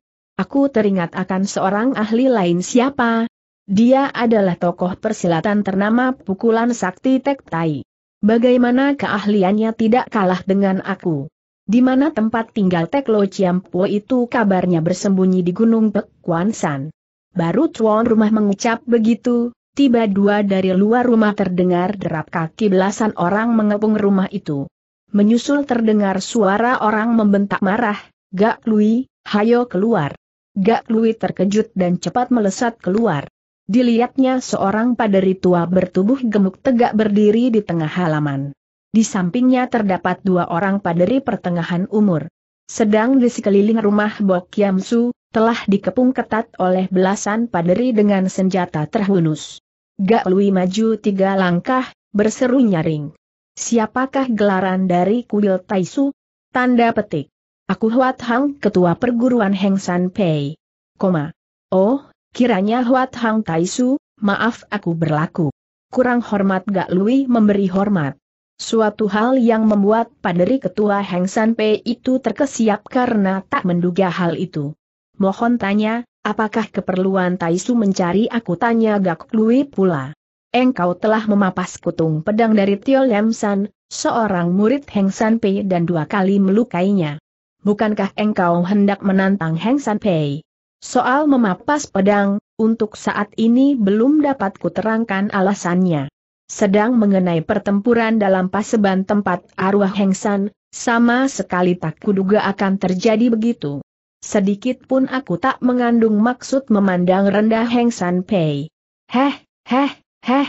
Aku teringat akan seorang ahli lain siapa? Dia adalah tokoh persilatan ternama pukulan sakti Tek Tai. Bagaimana keahliannya tidak kalah dengan aku? di mana tempat tinggal Teklo Chiampo itu kabarnya bersembunyi di Gunung Pek Kuan San. Baru tuan rumah mengucap begitu, tiba dua dari luar rumah terdengar derap kaki belasan orang mengepung rumah itu. Menyusul terdengar suara orang membentak marah, Gak Lui, hayo keluar. Gak Lui terkejut dan cepat melesat keluar. Dilihatnya seorang paderi tua bertubuh gemuk tegak berdiri di tengah halaman. Di sampingnya terdapat dua orang paderi pertengahan umur. Sedang di sekeliling rumah Bok Yamsu telah dikepung ketat oleh belasan paderi dengan senjata terhunus. Gak Lui maju tiga langkah, berseru nyaring. Siapakah gelaran dari kuil Taisu? Tanda petik. Aku Huat Hang, ketua perguruan Heng San Pei. Koma. Oh, kiranya Huat Hang Taisu, maaf aku berlaku. Kurang hormat Gak Lui memberi hormat. Suatu hal yang membuat paderi ketua Heng San Pei itu terkesiap karena tak menduga hal itu. Mohon tanya, apakah keperluan Taisu mencari aku tanya Gak Lui pula. Engkau telah memapas kutung pedang dari Tio Lam San, seorang murid Heng San Pei dan dua kali melukainya. Bukankah engkau hendak menantang Heng San Pei? Soal memapas pedang, untuk saat ini belum dapat kuterangkan alasannya. Sedang mengenai pertempuran dalam paseban tempat arwah hengsan, sama sekali tak kuduga akan terjadi begitu. Sedikit pun aku tak mengandung maksud memandang rendah hengsan Pei. Heh, heh, heh.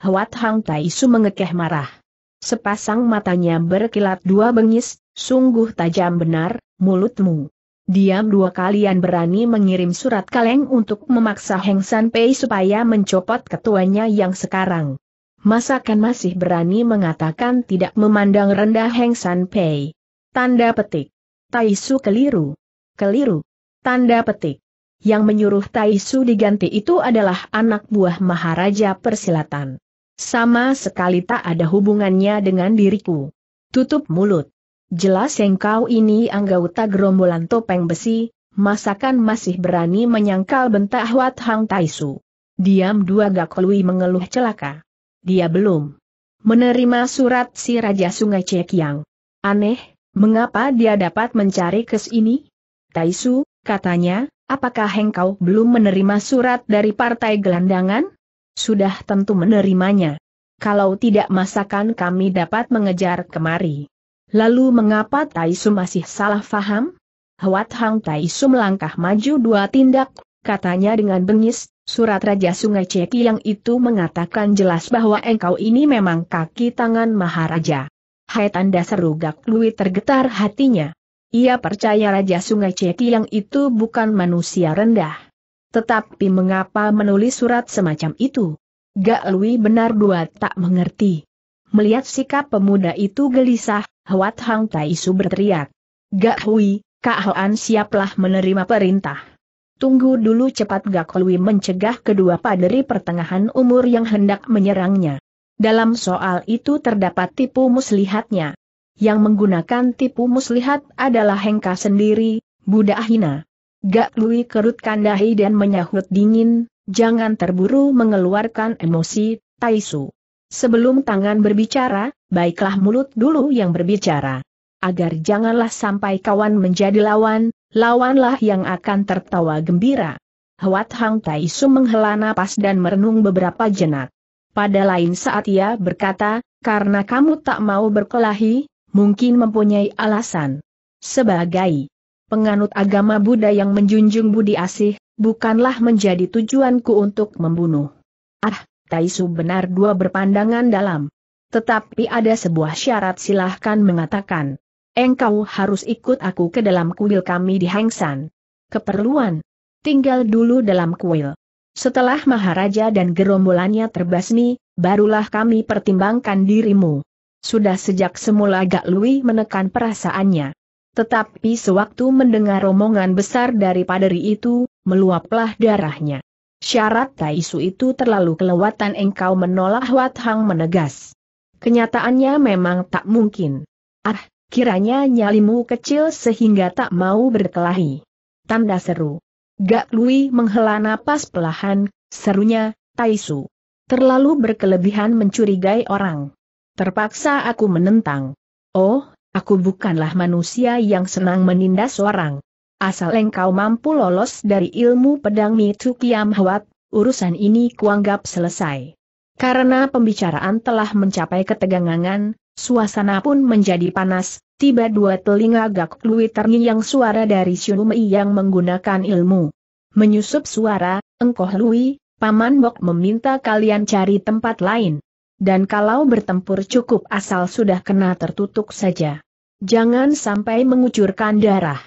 Huat Hang Taisu mengekeh marah. Sepasang matanya berkilat dua bengis, sungguh tajam benar, mulutmu. Diam dua kalian berani mengirim surat kaleng untuk memaksa Heng San Pei supaya mencopot ketuanya yang sekarang masakan masih berani mengatakan tidak memandang rendah Heng San Pei. Tanda petik. Taisu keliru. Keliru. Tanda petik. Yang menyuruh Taisu diganti itu adalah anak buah Maharaja Persilatan. Sama sekali tak ada hubungannya dengan diriku. Tutup mulut. Jelas yang kau ini anggota gerombolan topeng besi, masakan masih berani menyangkal bentak Huat Hang Taisu. Diam dua Gakolui mengeluh celaka dia belum menerima surat si Raja Sungai Cek yang Aneh, mengapa dia dapat mencari kes ini? Taisu, katanya, apakah engkau belum menerima surat dari Partai Gelandangan? Sudah tentu menerimanya. Kalau tidak masakan kami dapat mengejar kemari. Lalu mengapa Taisu masih salah faham? Huat Hang Taisu melangkah maju dua tindak, katanya dengan bengis, Surat Raja Sungai Ceki yang itu mengatakan jelas bahwa engkau ini memang kaki tangan Maharaja. Hai tanda seru Gak Lui tergetar hatinya. Ia percaya Raja Sungai Ceki yang itu bukan manusia rendah. Tetapi mengapa menulis surat semacam itu? Gak Lui benar dua tak mengerti. Melihat sikap pemuda itu gelisah, Huat Hang Taisu berteriak. Gak Hui, Kak Hoan siaplah menerima perintah. Tunggu dulu cepat Gakolwi mencegah kedua paderi pertengahan umur yang hendak menyerangnya. Dalam soal itu terdapat tipu muslihatnya. Yang menggunakan tipu muslihat adalah Hengka sendiri, Buddha ahina. Gak Lui kerutkan dahi dan menyahut dingin, jangan terburu mengeluarkan emosi, Taisu. Sebelum tangan berbicara, baiklah mulut dulu yang berbicara. Agar janganlah sampai kawan menjadi lawan, lawanlah yang akan tertawa gembira. Huat Hang Tai Su menghela napas dan merenung beberapa jenak. Pada lain saat ia berkata, karena kamu tak mau berkelahi, mungkin mempunyai alasan. Sebagai penganut agama Buddha yang menjunjung budi asih, bukanlah menjadi tujuanku untuk membunuh. Ah, Taisu benar dua berpandangan dalam. Tetapi ada sebuah syarat silahkan mengatakan. Engkau harus ikut aku ke dalam kuil kami di Hengsan. Keperluan. Tinggal dulu dalam kuil. Setelah Maharaja dan gerombolannya terbasmi, barulah kami pertimbangkan dirimu. Sudah sejak semula Gak Lui menekan perasaannya. Tetapi sewaktu mendengar romongan besar dari paderi itu, meluaplah darahnya. Syarat Taisu itu terlalu kelewatan engkau menolak Wat Hang menegas. Kenyataannya memang tak mungkin. Ah, Kiranya nyalimu kecil sehingga tak mau berkelahi. Tanda seru. Gak Lui menghela napas pelahan, serunya, Taisu. Terlalu berkelebihan mencurigai orang. Terpaksa aku menentang. Oh, aku bukanlah manusia yang senang menindas orang. Asal engkau mampu lolos dari ilmu pedang Mitu Kiam Hwat, urusan ini kuanggap selesai. Karena pembicaraan telah mencapai ketegangan, Suasana pun menjadi panas, tiba dua telinga Gak Lui terngiang suara dari Xiumei yang menggunakan ilmu. Menyusup suara, engkoh Lui, Paman Bok meminta kalian cari tempat lain. Dan kalau bertempur cukup asal sudah kena tertutup saja. Jangan sampai mengucurkan darah.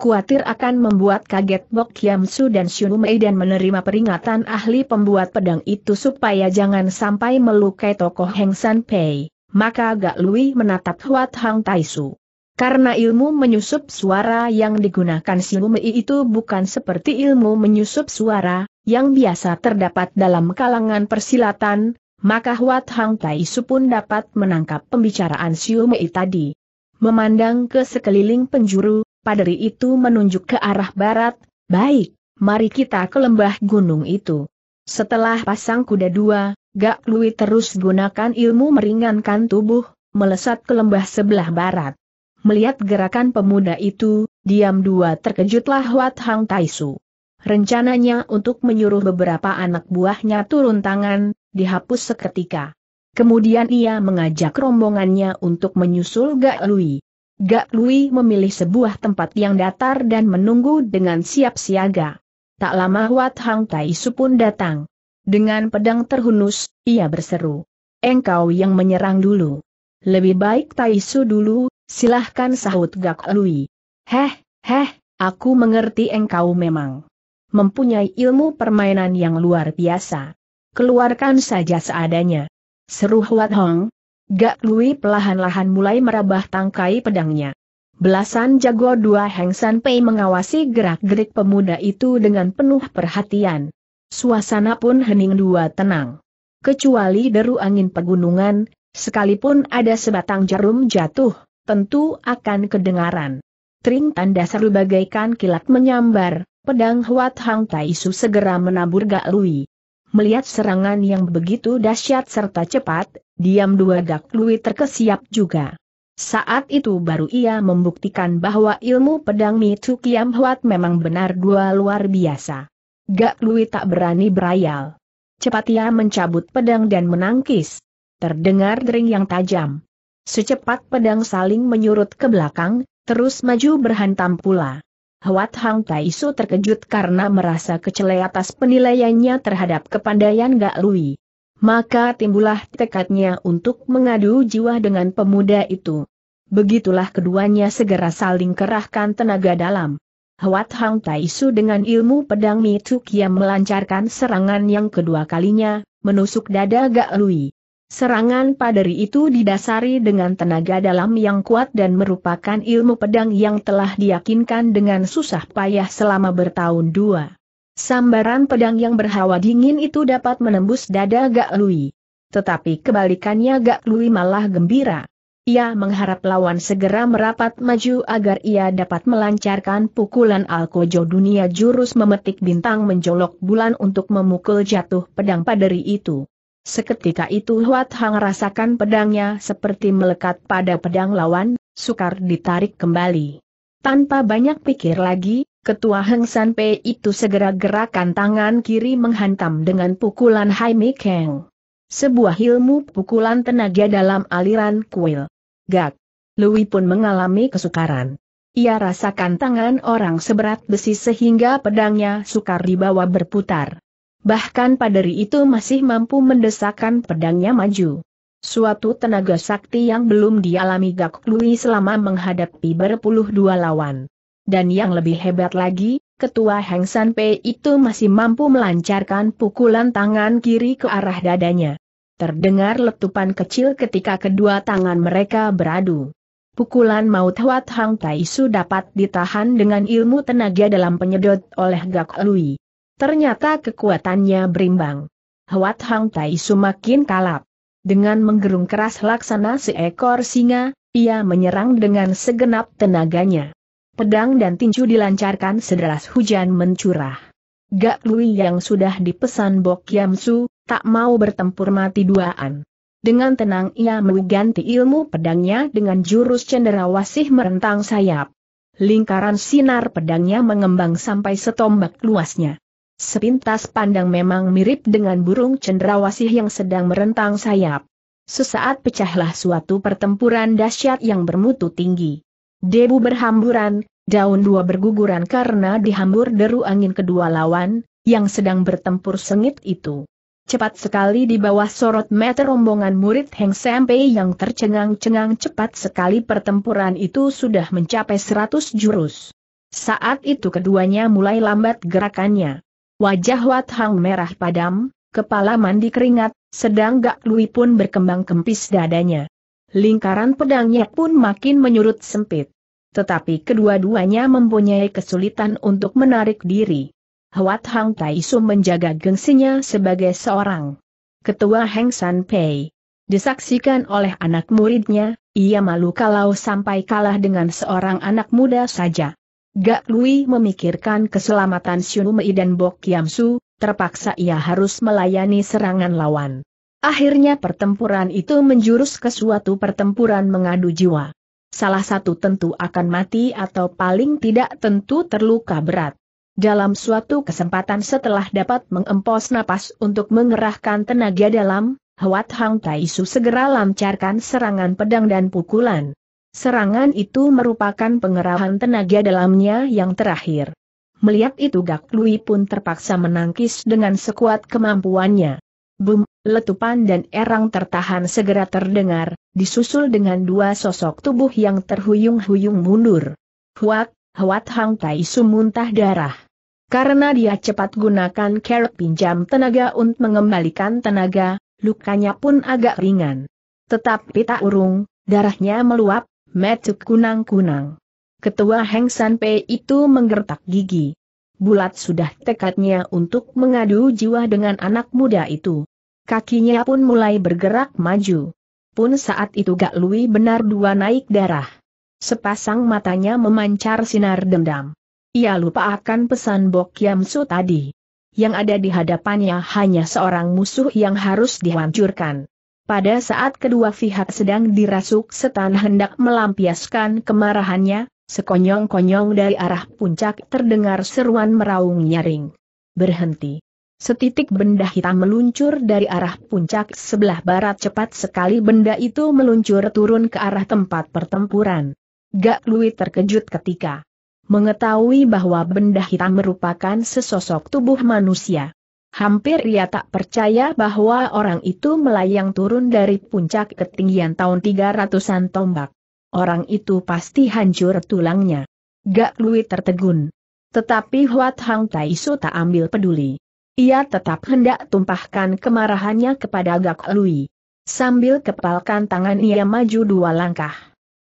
Kuatir akan membuat kaget Bok Kiamsu dan Shunumei dan menerima peringatan ahli pembuat pedang itu supaya jangan sampai melukai tokoh Heng San Pei maka Gak Lui menatap Huat Hang Taisu. Karena ilmu menyusup suara yang digunakan si Lumei itu bukan seperti ilmu menyusup suara, yang biasa terdapat dalam kalangan persilatan, maka Huat Hang Taisu pun dapat menangkap pembicaraan si Lumei tadi. Memandang ke sekeliling penjuru, paderi itu menunjuk ke arah barat, baik, mari kita ke lembah gunung itu. Setelah pasang kuda dua, Gak Lui terus gunakan ilmu meringankan tubuh, melesat ke lembah sebelah barat. Melihat gerakan pemuda itu, diam dua terkejutlah Wat Hang Taisu. Rencananya untuk menyuruh beberapa anak buahnya turun tangan, dihapus seketika. Kemudian ia mengajak rombongannya untuk menyusul Gak Lui. Gak Lui memilih sebuah tempat yang datar dan menunggu dengan siap siaga. Tak lama Wat Hang Taisu pun datang. Dengan pedang terhunus, ia berseru. Engkau yang menyerang dulu. Lebih baik Taisu dulu, silahkan sahut Gak Lui. Heh, heh, aku mengerti engkau memang mempunyai ilmu permainan yang luar biasa. Keluarkan saja seadanya. Seru Huat Hong. Gak Lui pelahan-lahan mulai merabah tangkai pedangnya. Belasan jago dua Heng San Pei mengawasi gerak-gerik pemuda itu dengan penuh perhatian suasana pun hening dua tenang. Kecuali deru angin pegunungan, sekalipun ada sebatang jarum jatuh, tentu akan kedengaran. Tring tanda seru bagaikan kilat menyambar, pedang Huat Hang Taisu segera menabur Gak Lui. Melihat serangan yang begitu dahsyat serta cepat, diam dua Gak Lui terkesiap juga. Saat itu baru ia membuktikan bahwa ilmu pedang Mitu Kiam Huat memang benar dua luar biasa. Gak Lui tak berani berayal. Cepat ia mencabut pedang dan menangkis. Terdengar dering yang tajam. Secepat pedang saling menyurut ke belakang, terus maju berhantam pula. Huat Hang Taisu terkejut karena merasa kecele atas penilaiannya terhadap kepandaian Gak Lui. Maka timbullah tekadnya untuk mengadu jiwa dengan pemuda itu. Begitulah keduanya segera saling kerahkan tenaga dalam. Hwat Hang Tai Su dengan ilmu pedang yang melancarkan serangan yang kedua kalinya, menusuk dada Gak Lui. Serangan paderi itu didasari dengan tenaga dalam yang kuat dan merupakan ilmu pedang yang telah diyakinkan dengan susah payah selama bertahun dua. Sambaran pedang yang berhawa dingin itu dapat menembus dada Gak Lui. Tetapi kebalikannya Gak Lui malah gembira. Ia mengharap lawan segera merapat maju agar ia dapat melancarkan pukulan Alkojo dunia jurus memetik bintang menjolok bulan untuk memukul jatuh pedang paderi itu. Seketika itu Huat Hang rasakan pedangnya seperti melekat pada pedang lawan, sukar ditarik kembali. Tanpa banyak pikir lagi, ketua Heng San Pei itu segera gerakan tangan kiri menghantam dengan pukulan Hai Mikeng. Sebuah ilmu pukulan tenaga dalam aliran kuil. Gak. Louis pun mengalami kesukaran. Ia rasakan tangan orang seberat besi sehingga pedangnya sukar dibawa berputar. Bahkan paderi itu masih mampu mendesakkan pedangnya maju. Suatu tenaga sakti yang belum dialami Gak Louis selama menghadapi berpuluh dua lawan. Dan yang lebih hebat lagi, ketua Heng San Pei itu masih mampu melancarkan pukulan tangan kiri ke arah dadanya. Terdengar letupan kecil ketika kedua tangan mereka beradu. Pukulan maut Huat Hang Tai Su dapat ditahan dengan ilmu tenaga dalam penyedot oleh Gak Lui. Ternyata kekuatannya berimbang. Huat Hang Tai Su makin kalap. Dengan menggerung keras laksana seekor singa, ia menyerang dengan segenap tenaganya. Pedang dan tinju dilancarkan sederas hujan mencurah. Gak Lui yang sudah dipesan Bok Yam Su, tak mau bertempur mati duaan. Dengan tenang ia mengganti ilmu pedangnya dengan jurus cenderawasih merentang sayap. Lingkaran sinar pedangnya mengembang sampai setombak luasnya. Sepintas pandang memang mirip dengan burung cenderawasih yang sedang merentang sayap. Sesaat pecahlah suatu pertempuran dahsyat yang bermutu tinggi. Debu berhamburan, Daun dua berguguran karena dihambur deru angin kedua lawan, yang sedang bertempur sengit itu. Cepat sekali di bawah sorot mata rombongan murid Heng Sempe yang tercengang-cengang cepat sekali pertempuran itu sudah mencapai seratus jurus. Saat itu keduanya mulai lambat gerakannya. Wajah Wat Hang merah padam, kepala mandi keringat, sedang Gak Lui pun berkembang kempis dadanya. Lingkaran pedangnya pun makin menyurut sempit tetapi kedua-duanya mempunyai kesulitan untuk menarik diri. Huat Hang tai Taisu menjaga gengsinya sebagai seorang ketua Heng San Pei. Disaksikan oleh anak muridnya, ia malu kalau sampai kalah dengan seorang anak muda saja. Gak Lui memikirkan keselamatan Mei dan Bok Yamsu, terpaksa ia harus melayani serangan lawan. Akhirnya pertempuran itu menjurus ke suatu pertempuran mengadu jiwa salah satu tentu akan mati atau paling tidak tentu terluka berat. Dalam suatu kesempatan setelah dapat mengempos napas untuk mengerahkan tenaga dalam, Huat Hang Taisu segera lancarkan serangan pedang dan pukulan. Serangan itu merupakan pengerahan tenaga dalamnya yang terakhir. Melihat itu Gak Lui pun terpaksa menangkis dengan sekuat kemampuannya. Bum! letupan dan erang tertahan segera terdengar, disusul dengan dua sosok tubuh yang terhuyung-huyung mundur. Huat, Huat Hang Tai muntah darah. Karena dia cepat gunakan kerak pinjam tenaga untuk mengembalikan tenaga, lukanya pun agak ringan. Tetapi tak urung, darahnya meluap, metuk kunang-kunang. Ketua Heng San Pei itu menggertak gigi. Bulat sudah tekadnya untuk mengadu jiwa dengan anak muda itu. Kakinya pun mulai bergerak maju. Pun saat itu Gak Lui benar dua naik darah. Sepasang matanya memancar sinar dendam. Ia lupa akan pesan Bok Yamsu Su tadi. Yang ada di hadapannya hanya seorang musuh yang harus dihancurkan. Pada saat kedua pihak sedang dirasuk setan hendak melampiaskan kemarahannya, sekonyong-konyong dari arah puncak terdengar seruan meraung nyaring. Berhenti. Setitik benda hitam meluncur dari arah puncak sebelah barat cepat sekali benda itu meluncur turun ke arah tempat pertempuran. Gak Lui terkejut ketika mengetahui bahwa benda hitam merupakan sesosok tubuh manusia. Hampir ia tak percaya bahwa orang itu melayang turun dari puncak ketinggian tahun 300-an tombak. Orang itu pasti hancur tulangnya. Gak Lui tertegun. Tetapi Huat Hang Taisu tak ambil peduli. Ia tetap hendak tumpahkan kemarahannya kepada Gak Lui. Sambil kepalkan tangan ia maju dua langkah.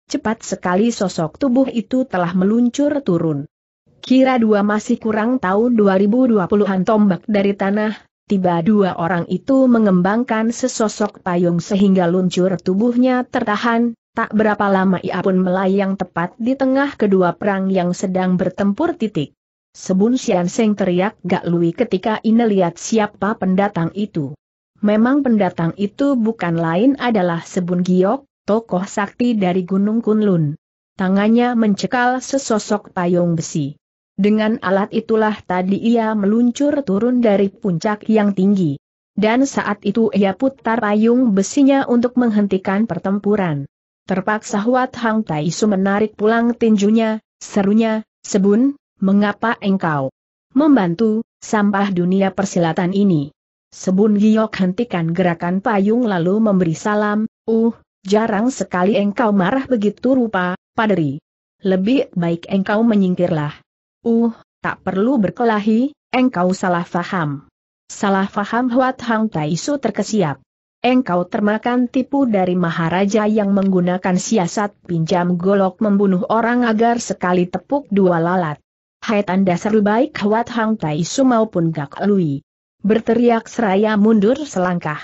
Cepat sekali sosok tubuh itu telah meluncur turun. Kira dua masih kurang tahun 2020-an tombak dari tanah, tiba dua orang itu mengembangkan sesosok payung sehingga luncur tubuhnya tertahan, tak berapa lama ia pun melayang tepat di tengah kedua perang yang sedang bertempur titik. Sebun Sian Seng teriak Gak Lui ketika ini lihat siapa pendatang itu. Memang pendatang itu bukan lain adalah Sebun Giok, tokoh sakti dari Gunung Kunlun. Tangannya mencekal sesosok payung besi. Dengan alat itulah tadi ia meluncur turun dari puncak yang tinggi. Dan saat itu ia putar payung besinya untuk menghentikan pertempuran. Terpaksa Huat Hang Taisu menarik pulang tinjunya, serunya, Sebun, mengapa engkau membantu sampah dunia persilatan ini? Sebun Giok hentikan gerakan payung lalu memberi salam, uh, jarang sekali engkau marah begitu rupa, Padri. Lebih baik engkau menyingkirlah. Uh, tak perlu berkelahi, engkau salah faham. Salah faham Huat Hang Taisu terkesiap. Engkau termakan tipu dari Maharaja yang menggunakan siasat pinjam golok membunuh orang agar sekali tepuk dua lalat. Hai tanda seru baik Hwat Hang Tai Su maupun Gak Lui. Berteriak seraya mundur selangkah.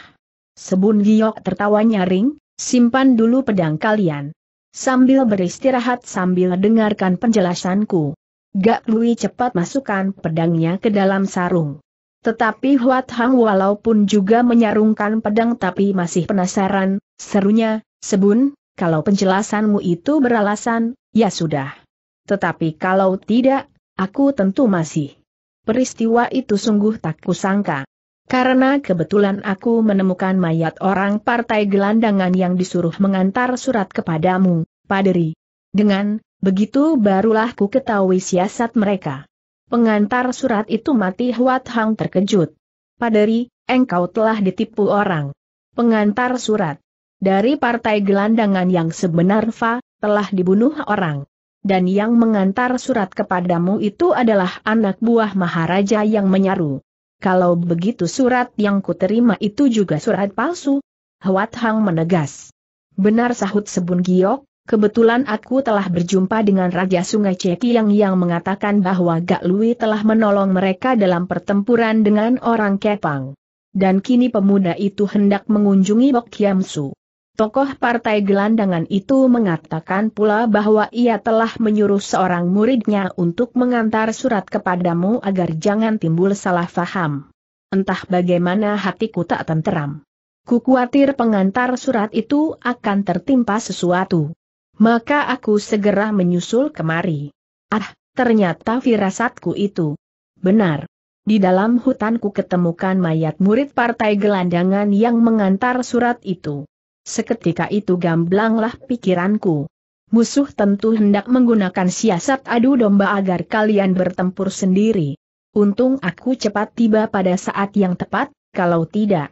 Sebun Giok tertawa nyaring, simpan dulu pedang kalian. Sambil beristirahat sambil dengarkan penjelasanku. Gak Lui cepat masukkan pedangnya ke dalam sarung. Tetapi Huat Hang walaupun juga menyarungkan pedang tapi masih penasaran, serunya, Sebun, kalau penjelasanmu itu beralasan, ya sudah. Tetapi kalau tidak, Aku tentu masih. Peristiwa itu sungguh tak kusangka. Karena kebetulan aku menemukan mayat orang partai gelandangan yang disuruh mengantar surat kepadamu, Padri. Dengan, begitu barulah ku ketahui siasat mereka. Pengantar surat itu mati Huat Hang terkejut. Padri, engkau telah ditipu orang. Pengantar surat dari partai gelandangan yang sebenar Fa, telah dibunuh orang dan yang mengantar surat kepadamu itu adalah anak buah Maharaja yang menyaru. Kalau begitu surat yang kuterima itu juga surat palsu? Huat Hang menegas. Benar sahut Sebun Giok, kebetulan aku telah berjumpa dengan Raja Sungai Ceki yang yang mengatakan bahwa Gak Lui telah menolong mereka dalam pertempuran dengan orang Kepang. Dan kini pemuda itu hendak mengunjungi Bok Yamsu. Tokoh partai gelandangan itu mengatakan pula bahwa ia telah menyuruh seorang muridnya untuk mengantar surat kepadamu agar jangan timbul salah faham. Entah bagaimana hatiku tak tenteram. Ku khawatir pengantar surat itu akan tertimpa sesuatu. Maka aku segera menyusul kemari. Ah, ternyata firasatku itu. Benar. Di dalam hutanku ketemukan mayat murid partai gelandangan yang mengantar surat itu. Seketika itu gamblanglah pikiranku. Musuh tentu hendak menggunakan siasat adu domba agar kalian bertempur sendiri. Untung aku cepat tiba pada saat yang tepat, kalau tidak.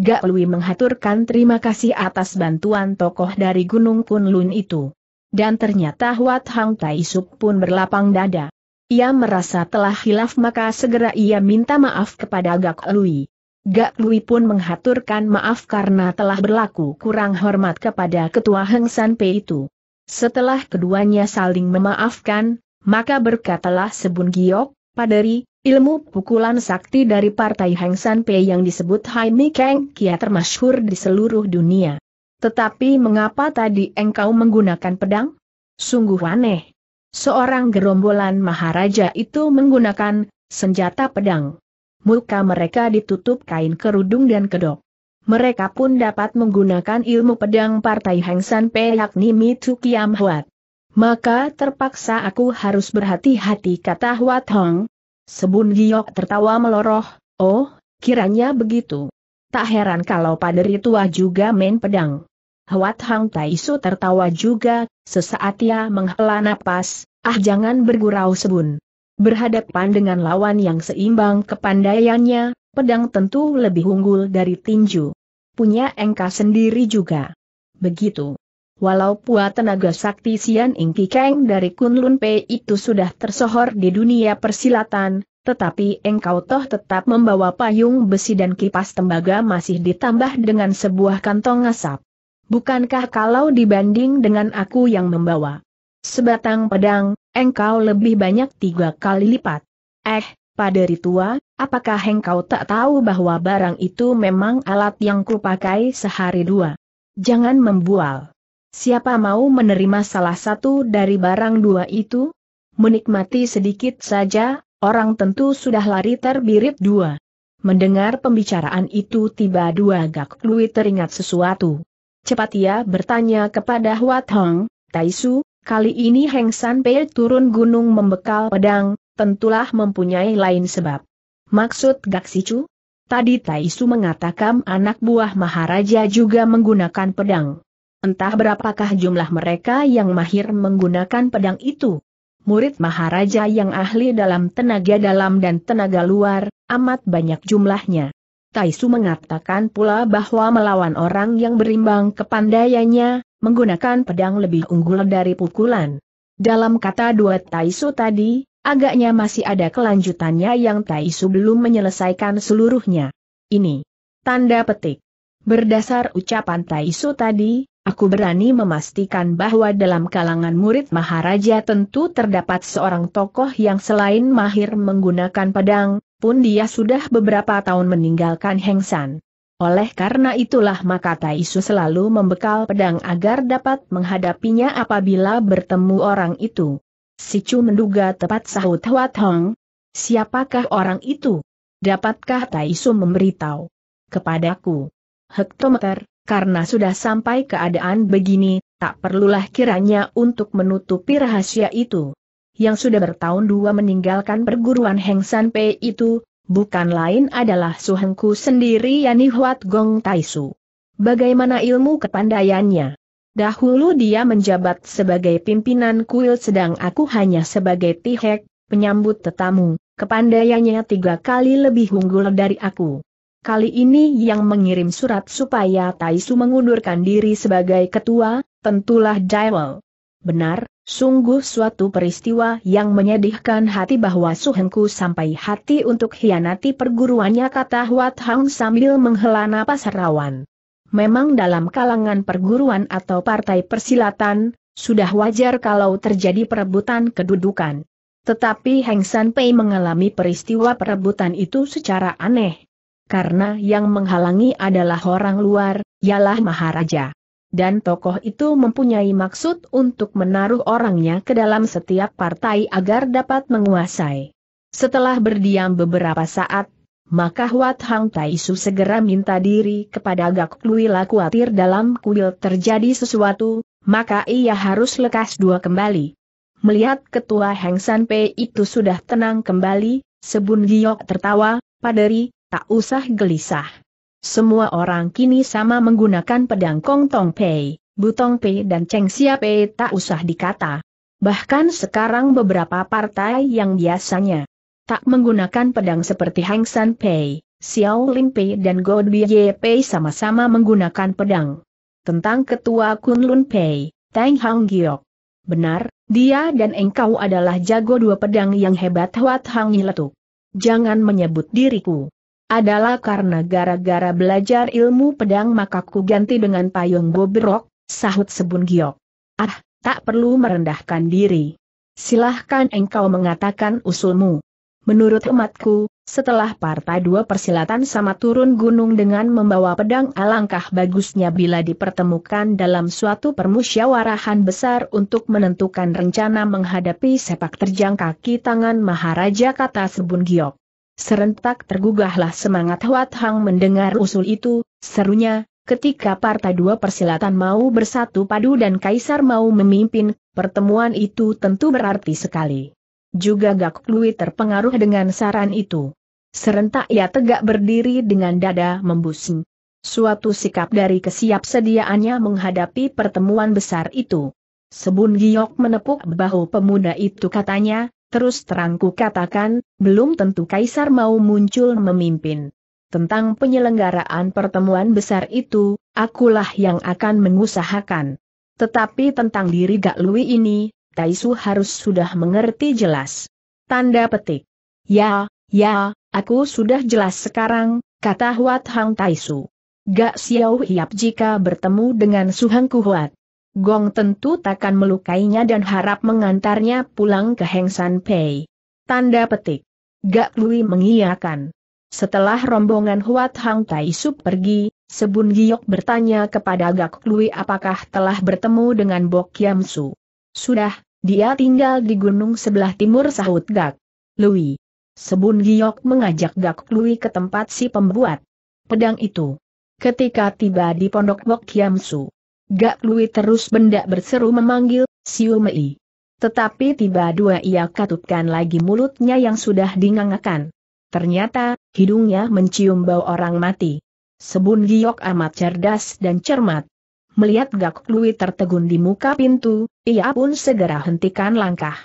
Gak Lui menghaturkan terima kasih atas bantuan tokoh dari Gunung Kunlun itu. Dan ternyata Huat Hang Tai Suk pun berlapang dada. Ia merasa telah hilaf maka segera ia minta maaf kepada Gak Lui. Gak Lui pun menghaturkan maaf karena telah berlaku kurang hormat kepada ketua Heng San Pei itu. Setelah keduanya saling memaafkan, maka berkatalah Sebun Giok, Paderi, ilmu pukulan sakti dari partai Heng San Pei yang disebut Hai Mi Kang Kia termasyhur di seluruh dunia. Tetapi mengapa tadi engkau menggunakan pedang? Sungguh aneh. Seorang gerombolan maharaja itu menggunakan senjata pedang muka mereka ditutup kain kerudung dan kedok. Mereka pun dapat menggunakan ilmu pedang partai Hang San Pe yakni Mitu Kiam Huat. Maka terpaksa aku harus berhati-hati kata Huat Hong. Sebun Giok tertawa meloroh, oh, kiranya begitu. Tak heran kalau paderi tua juga main pedang. Huat Hang Taisu tertawa juga, sesaat ia menghela napas, ah jangan bergurau sebun. Berhadapan dengan lawan yang seimbang kepandaiannya, pedang tentu lebih unggul dari tinju. Punya engka sendiri juga. Begitu. Walau puat tenaga sakti Sian Ingki Keng dari Kunlun Pei itu sudah tersohor di dunia persilatan, tetapi engkau toh tetap membawa payung besi dan kipas tembaga masih ditambah dengan sebuah kantong asap. Bukankah kalau dibanding dengan aku yang membawa sebatang pedang, engkau lebih banyak tiga kali lipat. Eh, pada tua, apakah engkau tak tahu bahwa barang itu memang alat yang kupakai sehari dua? Jangan membual. Siapa mau menerima salah satu dari barang dua itu? Menikmati sedikit saja, orang tentu sudah lari terbirit dua. Mendengar pembicaraan itu tiba dua gak Lui teringat sesuatu. Cepat ia bertanya kepada Huat Hong, Taisu, Kali ini Heng San Pei turun gunung membekal pedang, tentulah mempunyai lain sebab. Maksud Gak Sicu? Tadi Taisu mengatakan anak buah Maharaja juga menggunakan pedang. Entah berapakah jumlah mereka yang mahir menggunakan pedang itu. Murid Maharaja yang ahli dalam tenaga dalam dan tenaga luar, amat banyak jumlahnya. Taisu mengatakan pula bahwa melawan orang yang berimbang kepandaiannya, menggunakan pedang lebih unggul dari pukulan. Dalam kata dua Taisu tadi, agaknya masih ada kelanjutannya yang Taisu belum menyelesaikan seluruhnya. Ini. Tanda petik. Berdasar ucapan Taisu tadi, aku berani memastikan bahwa dalam kalangan murid Maharaja tentu terdapat seorang tokoh yang selain mahir menggunakan pedang, pun dia sudah beberapa tahun meninggalkan Hengsan. Oleh karena itulah maka Taisu selalu membekal pedang agar dapat menghadapinya apabila bertemu orang itu. Si Chu menduga tepat sahut Huat Hong. Siapakah orang itu? Dapatkah Taisu memberitahu kepadaku? Hektometer, karena sudah sampai keadaan begini, tak perlulah kiranya untuk menutupi rahasia itu. Yang sudah bertahun dua meninggalkan perguruan Heng San Pei itu, bukan lain adalah suhengku sendiri Yani Huat Gong Taisu. Bagaimana ilmu kepandaiannya? Dahulu dia menjabat sebagai pimpinan kuil sedang aku hanya sebagai tihek, penyambut tetamu, kepandaiannya tiga kali lebih unggul dari aku. Kali ini yang mengirim surat supaya Taisu mengundurkan diri sebagai ketua, tentulah Jaiwal. Benar, Sungguh suatu peristiwa yang menyedihkan hati bahwa Suhengku sampai hati untuk hianati perguruannya kata Huat Hang sambil menghela napas rawan. Memang dalam kalangan perguruan atau partai persilatan, sudah wajar kalau terjadi perebutan kedudukan. Tetapi Heng San Pei mengalami peristiwa perebutan itu secara aneh. Karena yang menghalangi adalah orang luar, ialah Maharaja dan tokoh itu mempunyai maksud untuk menaruh orangnya ke dalam setiap partai agar dapat menguasai. Setelah berdiam beberapa saat, maka Huat Hang Taisu segera minta diri kepada Gak La. khawatir dalam kuil terjadi sesuatu, maka ia harus lekas dua kembali. Melihat ketua Heng San Pei itu sudah tenang kembali, Sebun Giok tertawa, Paderi, tak usah gelisah. Semua orang kini sama menggunakan pedang Kong Tong Pei, Butong Pei dan Cheng Xia Pei tak usah dikata. Bahkan sekarang beberapa partai yang biasanya tak menggunakan pedang seperti Hang San Pei, Xiao Lim Pei dan God Ye Pei sama-sama menggunakan pedang. Tentang ketua Kunlun Pei, Tang Hang Giok. Benar, dia dan engkau adalah jago dua pedang yang hebat Huat Hang Yiletuk. Jangan menyebut diriku adalah karena gara-gara belajar ilmu pedang maka ku ganti dengan payung bobrok, sahut Sebun Giok. Ah, tak perlu merendahkan diri. Silahkan engkau mengatakan usulmu. Menurut umatku, setelah partai dua persilatan sama turun gunung dengan membawa pedang alangkah bagusnya bila dipertemukan dalam suatu permusyawarahan besar untuk menentukan rencana menghadapi sepak terjang kaki tangan Maharaja kata Sebun Giok. Serentak tergugahlah semangat Huat Hang mendengar usul itu, serunya, ketika partai dua persilatan mau bersatu padu dan Kaisar mau memimpin, pertemuan itu tentu berarti sekali. Juga Gak Lui terpengaruh dengan saran itu. Serentak ia tegak berdiri dengan dada membusung. Suatu sikap dari kesiapsediaannya menghadapi pertemuan besar itu. Sebun Giok menepuk bahu pemuda itu katanya, Terus terangku katakan, belum tentu Kaisar mau muncul memimpin. Tentang penyelenggaraan pertemuan besar itu, akulah yang akan mengusahakan. Tetapi tentang diri Gak Lui ini, Taisu harus sudah mengerti jelas. Tanda petik. Ya, ya, aku sudah jelas sekarang, kata Huat Hang Taisu. Gak Xiao Hiap jika bertemu dengan Suhang Kuhuat, Gong tentu takkan melukainya dan harap mengantarnya pulang ke Heng San Pei. Tanda petik. Gak Lui mengiyakan. Setelah rombongan Huat Hang Tai Sup pergi, Sebun Giok bertanya kepada Gak Lui apakah telah bertemu dengan Bok Yam Su. Sudah, dia tinggal di gunung sebelah timur sahut Gak. Lui. Sebun Giok mengajak Gak Lui ke tempat si pembuat pedang itu. Ketika tiba di pondok Bok Yam Su, Gak Lui terus benda berseru memanggil, Siu Mei. Tetapi tiba dua ia katupkan lagi mulutnya yang sudah dingangakan. Ternyata, hidungnya mencium bau orang mati. Sebun Giok amat cerdas dan cermat. Melihat Gak Lui tertegun di muka pintu, ia pun segera hentikan langkah.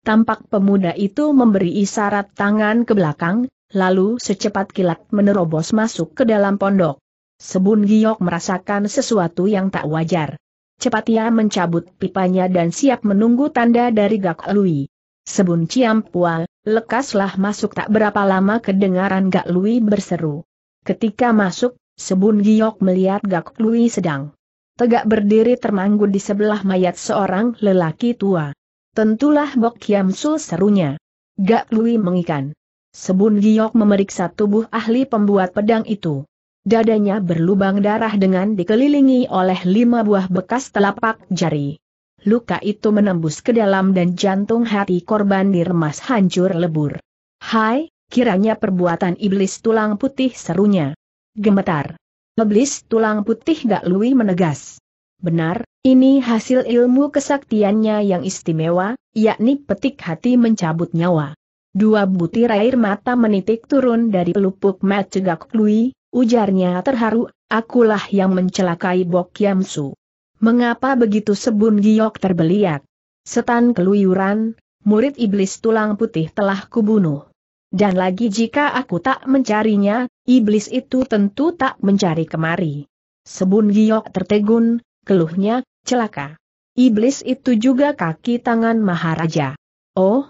Tampak pemuda itu memberi isyarat tangan ke belakang, lalu secepat kilat menerobos masuk ke dalam pondok. Sebun Giok merasakan sesuatu yang tak wajar. Cepat ia mencabut pipanya dan siap menunggu tanda dari Gak Lui. Sebun Ciampua, lekaslah masuk tak berapa lama kedengaran Gak Lui berseru. Ketika masuk, Sebun Giok melihat Gak Lui sedang tegak berdiri termangu di sebelah mayat seorang lelaki tua. Tentulah Bok Kiam Sul serunya. Gak Lui mengikan. Sebun Giok memeriksa tubuh ahli pembuat pedang itu. Dadanya berlubang darah dengan dikelilingi oleh lima buah bekas telapak jari. Luka itu menembus ke dalam dan jantung hati korban diremas hancur lebur. Hai, kiranya perbuatan iblis tulang putih serunya. Gemetar. Iblis tulang putih gak lui menegas. Benar, ini hasil ilmu kesaktiannya yang istimewa, yakni petik hati mencabut nyawa. Dua butir air mata menitik turun dari pelupuk Mat Cegak Lui, Ujarnya terharu, akulah yang mencelakai Bok Yamsu. Mengapa begitu sebun giok terbeliak? Setan keluyuran, murid iblis tulang putih telah kubunuh. Dan lagi jika aku tak mencarinya, iblis itu tentu tak mencari kemari. Sebun giok tertegun, keluhnya, celaka. Iblis itu juga kaki tangan Maharaja. Oh,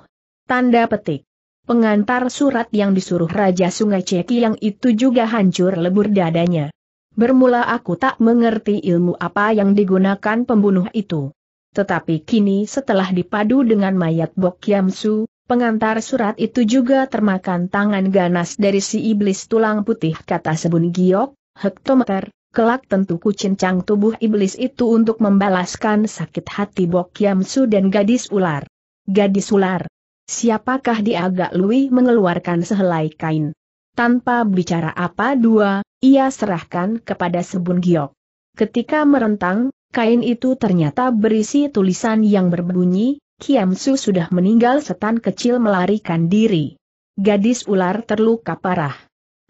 tanda petik. Pengantar surat yang disuruh Raja Sungai Ceki yang itu juga hancur lebur dadanya. Bermula aku tak mengerti ilmu apa yang digunakan pembunuh itu. Tetapi kini setelah dipadu dengan mayat Bok Yamsu, pengantar surat itu juga termakan tangan ganas dari si iblis tulang putih kata Sebun Giok, hektometer, Kelak tentu ku cincang tubuh iblis itu untuk membalaskan sakit hati Bok Yamsu dan gadis ular. Gadis ular, Siapakah dia agak Lui mengeluarkan sehelai kain. Tanpa bicara apa dua, ia serahkan kepada Sebun Giok. Ketika merentang, kain itu ternyata berisi tulisan yang berbunyi, Kiamsu sudah meninggal setan kecil melarikan diri. Gadis ular terluka parah.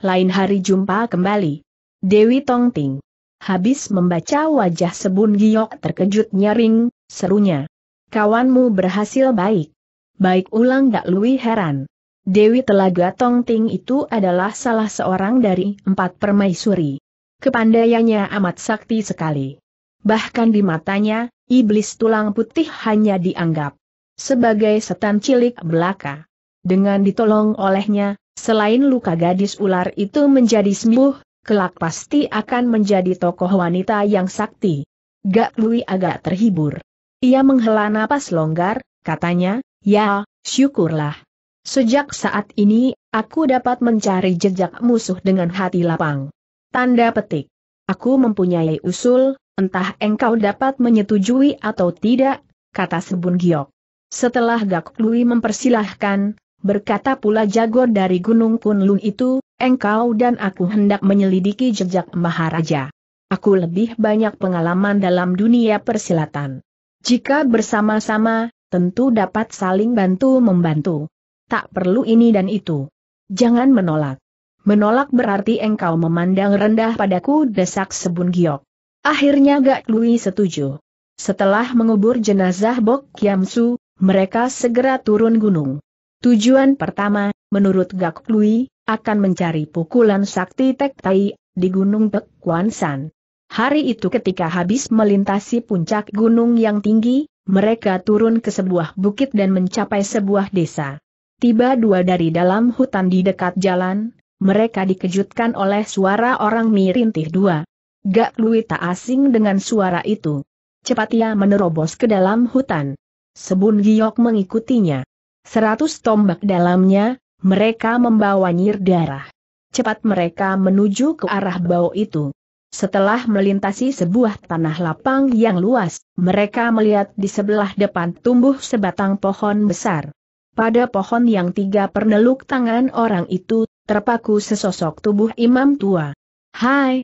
Lain hari jumpa kembali. Dewi Tongting. Habis membaca wajah Sebun Giok terkejut nyaring, serunya. Kawanmu berhasil baik baik ulang gak, Lui heran. Dewi Telaga Tong Ting itu adalah salah seorang dari empat permaisuri. Kepandaiannya amat sakti sekali. Bahkan di matanya, iblis tulang putih hanya dianggap sebagai setan cilik belaka. Dengan ditolong olehnya, selain luka gadis ular itu menjadi sembuh, kelak pasti akan menjadi tokoh wanita yang sakti. Gak Lui agak terhibur. Ia menghela napas longgar, katanya, Ya, syukurlah. Sejak saat ini, aku dapat mencari jejak musuh dengan hati lapang. Tanda petik. Aku mempunyai usul, entah engkau dapat menyetujui atau tidak, kata Sebun Giok. Setelah Gak Lui mempersilahkan, berkata pula jago dari Gunung Kunlun itu, engkau dan aku hendak menyelidiki jejak Maharaja. Aku lebih banyak pengalaman dalam dunia persilatan. Jika bersama-sama, tentu dapat saling bantu-membantu. Tak perlu ini dan itu. Jangan menolak. Menolak berarti engkau memandang rendah padaku desak Sebun Giok. Akhirnya Gak Lui setuju. Setelah mengubur jenazah Bok Kiam mereka segera turun gunung. Tujuan pertama, menurut Gak Lui, akan mencari pukulan sakti Tek Tai di Gunung Pek Kwan San. Hari itu ketika habis melintasi puncak gunung yang tinggi, mereka turun ke sebuah bukit dan mencapai sebuah desa. Tiba dua dari dalam hutan di dekat jalan, mereka dikejutkan oleh suara orang mirintih dua. Gak Lui tak asing dengan suara itu. Cepat ia menerobos ke dalam hutan. Sebun Giok mengikutinya. Seratus tombak dalamnya, mereka membawa nyir darah. Cepat mereka menuju ke arah bau itu. Setelah melintasi sebuah tanah lapang yang luas, mereka melihat di sebelah depan tumbuh sebatang pohon besar. Pada pohon yang tiga perneluk tangan orang itu, terpaku sesosok tubuh imam tua. Hai!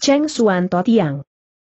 Cheng Suan Totiang.